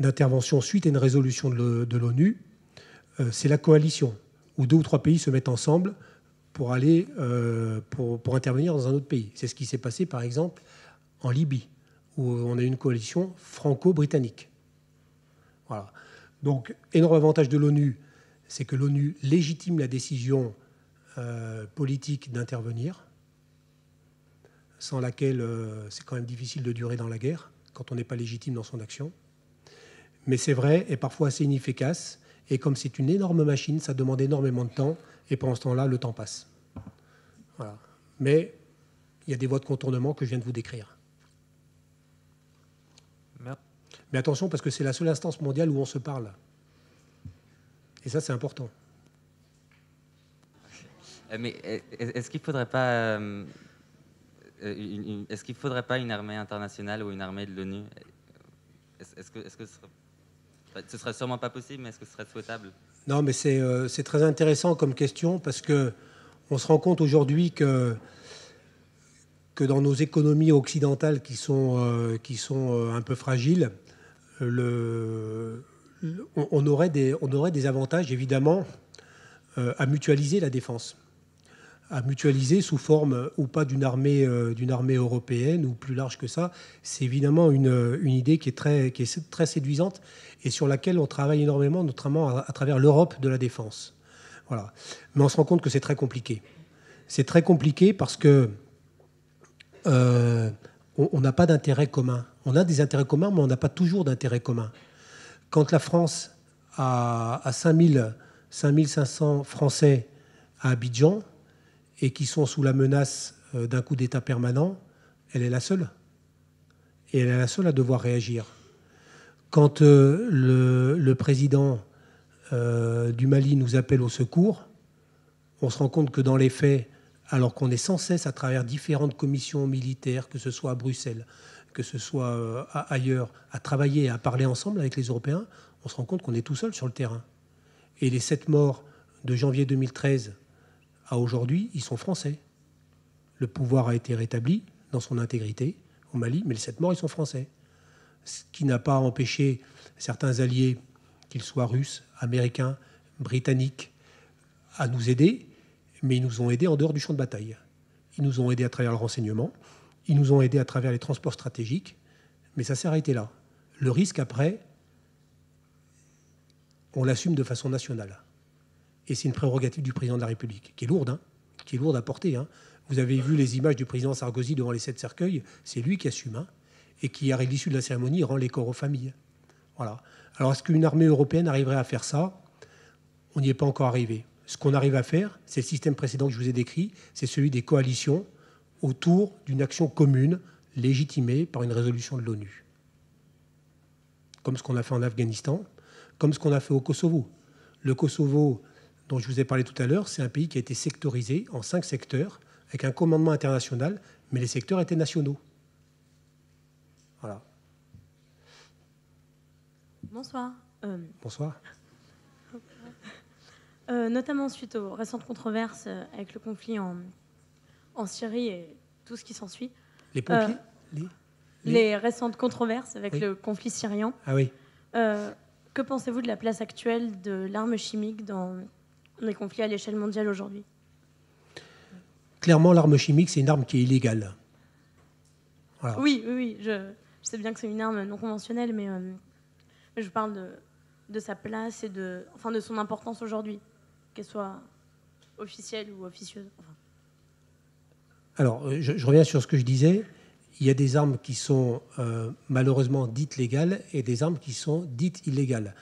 d'intervention suite à une résolution de l'ONU, euh, c'est la coalition, où deux ou trois pays se mettent ensemble pour aller euh, pour, intervenir dans un autre pays. C'est ce qui s'est passé par exemple en Libye, où on a une coalition franco-britannique. Voilà. Donc, énorme avantage de l'ONU, c'est que l'ONU légitime la décision euh, politique d'intervenir, sans laquelle c'est quand même difficile de durer dans la guerre, quand on n'est pas légitime dans son action. Mais c'est vrai, et parfois assez inefficace, et comme c'est une énorme machine, ça demande énormément de temps. Et pendant ce temps-là, le temps passe. Voilà. Mais il y a des voies de contournement que je viens de vous décrire. Mais attention, parce que c'est la seule instance mondiale où on se parle. Et ça, c'est important. Euh, mais est-ce qu'il euh, euh, ne faudrait pas... une armée internationale ou une armée de l'ONU Est-ce est -ce que bah, ce serait sûrement pas possible, mais est-ce que ce serait souhaitable Non, mais euh, c'est très intéressant comme question parce que on se rend compte aujourd'hui que que dans nos économies occidentales qui sont euh, qui sont euh, un peu fragiles, le, on, aurait des on aurait des avantages évidemment à mutualiser la défense à mutualiser sous forme euh, ou pas d'une armée, euh, d'une armée européenne ou plus large que ça, c'est évidemment une, euh, une, idée qui est, très, qui est très séduisante et sur laquelle on travaille énormément, notamment à, travers l'Europe de la défense. Voilà. Mais on se rend compte que c'est très compliqué. C'est très compliqué parce que on n'a pas d'intérêt commun. On a des intérêts communs, mais on n'a pas toujours d'intérêt commun. Quand la France a, 5000, 5500 Français à Abidjan, et qui sont sous la menace euh, d'un coup d'État permanent, elle est la seule. Et elle est la seule à devoir réagir. Quand euh, le, président euh, du Mali nous appelle au secours, on se rend compte que dans les faits, alors qu'on est sans cesse à travers différentes commissions militaires, que ce soit à Bruxelles, que ce soit ailleurs, à travailler et à parler ensemble avec les Européens, on se rend compte qu'on est tout seul sur le terrain. Et les sept morts de janvier 2013 aujourd'hui, ils sont français. Le pouvoir a été rétabli dans son intégrité au Mali, mais les sept morts, ils sont français. Ce qui n'a pas empêché certains alliés, qu'ils soient russes, américains, britanniques, à nous aider, mais ils nous ont aidés en dehors du champ de bataille. Ils nous ont aidés à travers le renseignement, ils nous ont aidés à travers les transports stratégiques, mais ça s'est arrêté là. Le risque après, on l'assume de façon nationale et c'est une prérogative du président de la République, qui est lourde, hein, qui est lourde à porter. Hein. Vous avez vu les images du président Sarkozy devant les sept cercueils, c'est lui qui assume, hein, et qui, à l'issue de la cérémonie, rend les corps aux familles. Voilà. Alors, est-ce qu'une armée européenne arriverait à faire ça On n'y est pas encore arrivé. Ce qu'on arrive à faire, c'est le système précédent que je vous ai décrit, c'est celui des coalitions autour d'une action commune légitimée par une résolution de l'ONU. Comme ce qu'on a fait en Afghanistan, comme ce qu'on a fait au Kosovo. Le Kosovo, dont je vous ai parlé tout à l'heure, c'est un pays qui a été sectorisé en cinq secteurs, avec un commandement international, mais les secteurs étaient nationaux. Voilà. Bonsoir. Euh, Bonsoir. Euh, notamment suite aux récentes controverses euh, avec le conflit en, Syrie et tout ce qui s'ensuit. Les pompiers les, récentes controverses avec le conflit syrien. Ah oui. que pensez-vous de la place actuelle de l'arme chimique dans des conflits à l'échelle mondiale aujourd'hui. Clairement, l'arme chimique, c'est une arme qui est illégale. Oui, oui, oui je, sais bien que c'est une arme non conventionnelle, mais, euh, je parle de, sa place et de, enfin, de son importance aujourd'hui, qu'elle soit officielle ou officieuse. Alors, euh, je, reviens sur ce que je disais. Il y a des armes qui sont euh, malheureusement dites légales et des armes qui sont dites illégales.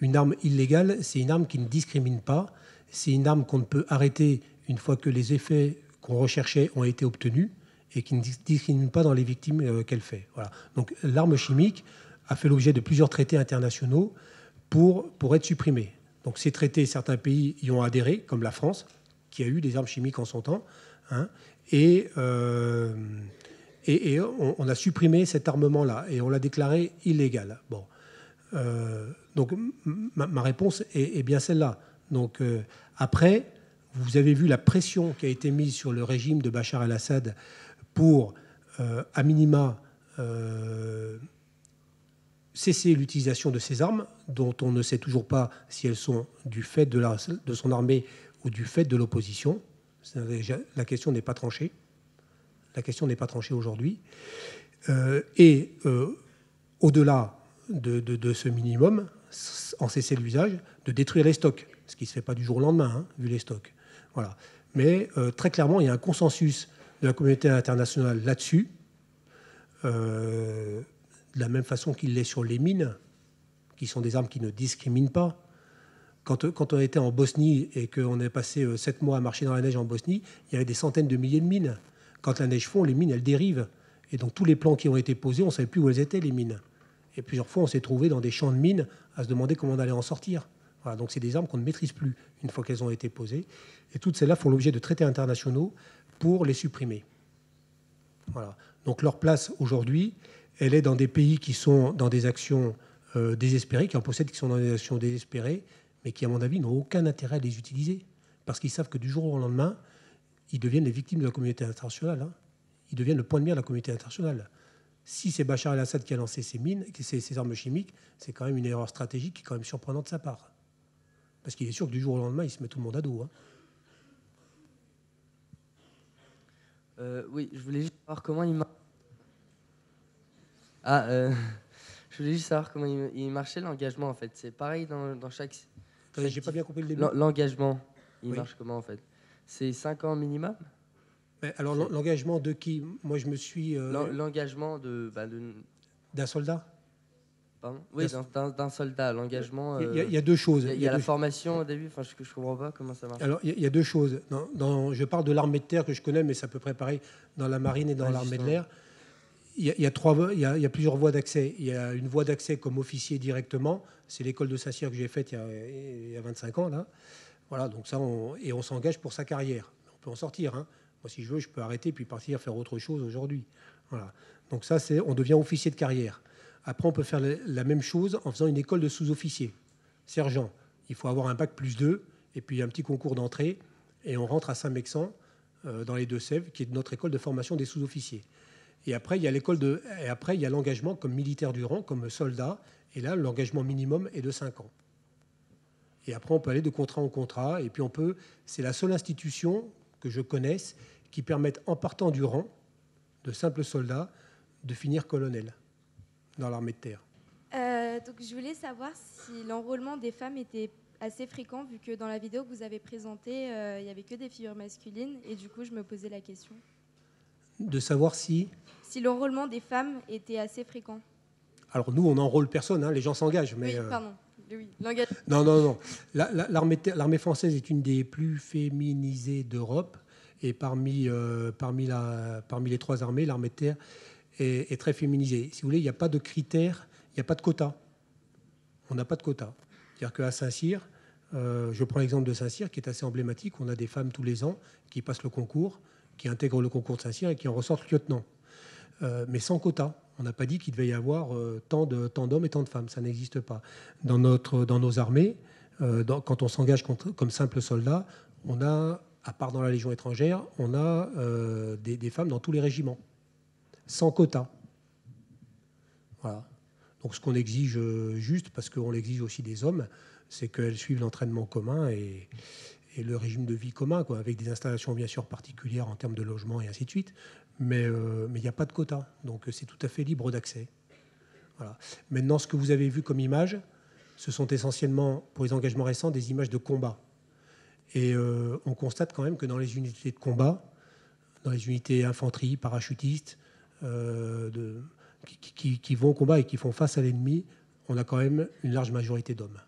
Une arme illégale, c'est une arme qui ne discrimine pas c'est une arme qu'on ne peut arrêter une fois que les effets qu'on recherchait ont été obtenus et qui ne discrimine pas dans les victimes euh, qu'elle fait. Voilà. Donc l'arme chimique a fait l'objet de plusieurs traités internationaux pour, pour être supprimée. Donc ces traités, certains pays y ont adhéré, comme la France, qui a eu des armes chimiques en son temps, hein, euh, et, et, on, a supprimé cet armement-là, et on l'a déclaré illégal. Bon. Euh, donc ma, réponse est bien celle-là. Donc euh, après, vous avez vu la pression qui a été mise sur le régime de Bachar el-Assad pour, euh, à minima, euh, cesser l'utilisation de ces armes, dont on ne sait toujours pas si elles sont du fait de, son armée ou du fait de l'opposition. La question n'est pas tranchée. La question n'est pas tranchée aujourd'hui. et au-delà de ce minimum, en cesser l'usage, de détruire les stocks ce qui ne se fait pas du jour au lendemain, hein, vu les stocks. Voilà. Mais euh, très clairement, il y a un consensus de la communauté internationale là-dessus, euh, de la même façon qu'il l'est sur les mines, qui sont des armes qui ne discriminent pas. Quand, on était en Bosnie et qu'on est passé euh, sept mois à marcher dans la neige en Bosnie, il y avait des centaines de milliers de mines. Quand la neige fond, les mines, elles dérivent. Et donc tous les plans qui ont été posés, on ne savait plus où elles étaient, les mines. Et plusieurs fois, on s'est trouvé dans des champs de mines à se demander comment on allait en sortir donc c'est des armes qu'on ne maîtrise plus une fois qu'elles ont été posées. Et toutes celles-là font l'objet de traités internationaux pour les supprimer. Voilà. Donc leur place aujourd'hui, elle est dans des pays qui sont dans des actions euh, désespérées, qui en possèdent, qui sont dans des actions désespérées, mais qui, à mon avis, n'ont aucun intérêt à les utiliser. Parce qu'ils savent que du jour au lendemain, ils deviennent les victimes de la communauté internationale. Hein. Ils deviennent le point de mire de la communauté internationale. Si c'est Bachar el-Assad qui a lancé ces mines, ces, ces armes chimiques, c'est quand même une erreur stratégique qui est quand même surprenante de sa part. Parce qu'il est sûr que du jour au lendemain, il se met tout le monde à dos. Hein. Euh, oui, je voulais juste savoir comment il marche. Ah, euh, je voulais juste savoir comment il marchait l'engagement en fait. C'est pareil dans, dans chaque. J'ai pas bien compris le début. L'engagement, il marche comment en fait C'est 5 ans minimum Alors l'engagement de qui Moi je me suis. Euh, l'engagement de. Bah, d'un soldat oui, d'un soldat, l'engagement. Il, y, a deux choses. Il y a, la formation au début, je comprends pas comment ça marche. Alors, il y a deux choses. Dans, je parle de l'armée de terre que je connais, mais ça peut préparer dans la marine et dans l'armée de l'air. Il y, a, y, plusieurs voies d'accès. Il y a une voie d'accès comme officier directement. C'est l'école de Sassière que j'ai faite il, y a 25 ans. Voilà, donc ça, et on s'engage pour sa carrière. On peut en sortir. Hein si je veux, je peux arrêter puis partir faire autre chose aujourd'hui. Voilà. Donc ça, c'est, on devient officier de carrière. Après, on peut faire la même chose en faisant une école de sous-officier, sergent. Il faut avoir un bac plus deux, et puis un petit concours d'entrée. Et on rentre à Saint-Mexan, euh, dans les Deux-Sèvres, qui est notre école de formation des sous-officiers. Et après, il y a l'école de, et après, il y a l'engagement comme militaire du rang, comme soldat. Et là, l'engagement minimum est de 5 ans. Et après, on peut aller de contrat en contrat. Et puis, on peut. C'est la seule institution que je connaisse qui permettent, en partant du rang de simples soldats, de finir colonel dans l'armée de terre. Euh, donc je voulais savoir si l'enrôlement des femmes était assez fréquent, vu que dans la vidéo que vous avez présentée, euh, il n'y avait que des figures masculines, et du coup je me posais la question. De savoir si Si l'enrôlement des femmes était assez fréquent. Alors nous, on n'enrôle personne, hein, les gens s'engagent. Mais, oui, euh, pardon. non, non, non. L'armée française est une des plus féminisées d'Europe. Et parmi, euh, parmi, les trois armées, l'armée de terre est, très féminisée. Si vous voulez, il n'y a pas de critères, il n'y a pas de quotas. On n'a pas de quotas. C'est-à-dire qu'à Saint-Cyr, euh, je prends l'exemple de Saint-Cyr qui est assez emblématique. On a des femmes tous les ans qui passent le concours, qui intègrent le concours de Saint-Cyr et qui en ressortent lieutenant. Euh, mais sans quotas. On n'a pas dit qu'il devait y avoir tant d'hommes et tant de femmes. Ça n'existe pas. Dans, notre, dans nos armées, quand on s'engage comme simple soldat, on a à part dans la Légion étrangère, on a euh, des, femmes dans tous les régiments, sans quota. Voilà. Donc ce qu'on exige euh, juste, parce qu'on l'exige aussi des hommes, c'est qu'elles suivent l'entraînement commun et, le régime de vie commun, avec des installations bien sûr particulières en termes de logement et ainsi de suite. Mais euh, il n'y a pas de quota, donc c'est tout à fait libre d'accès. Voilà. Maintenant, ce que vous avez vu comme images, ce sont essentiellement, pour les engagements récents, des images de combat. Et euh, on constate quand même que dans les unités de combat, dans les unités infanterie, parachutistes, euh, qui, vont au combat et qui font face à l'ennemi, on a quand même une large majorité d'hommes.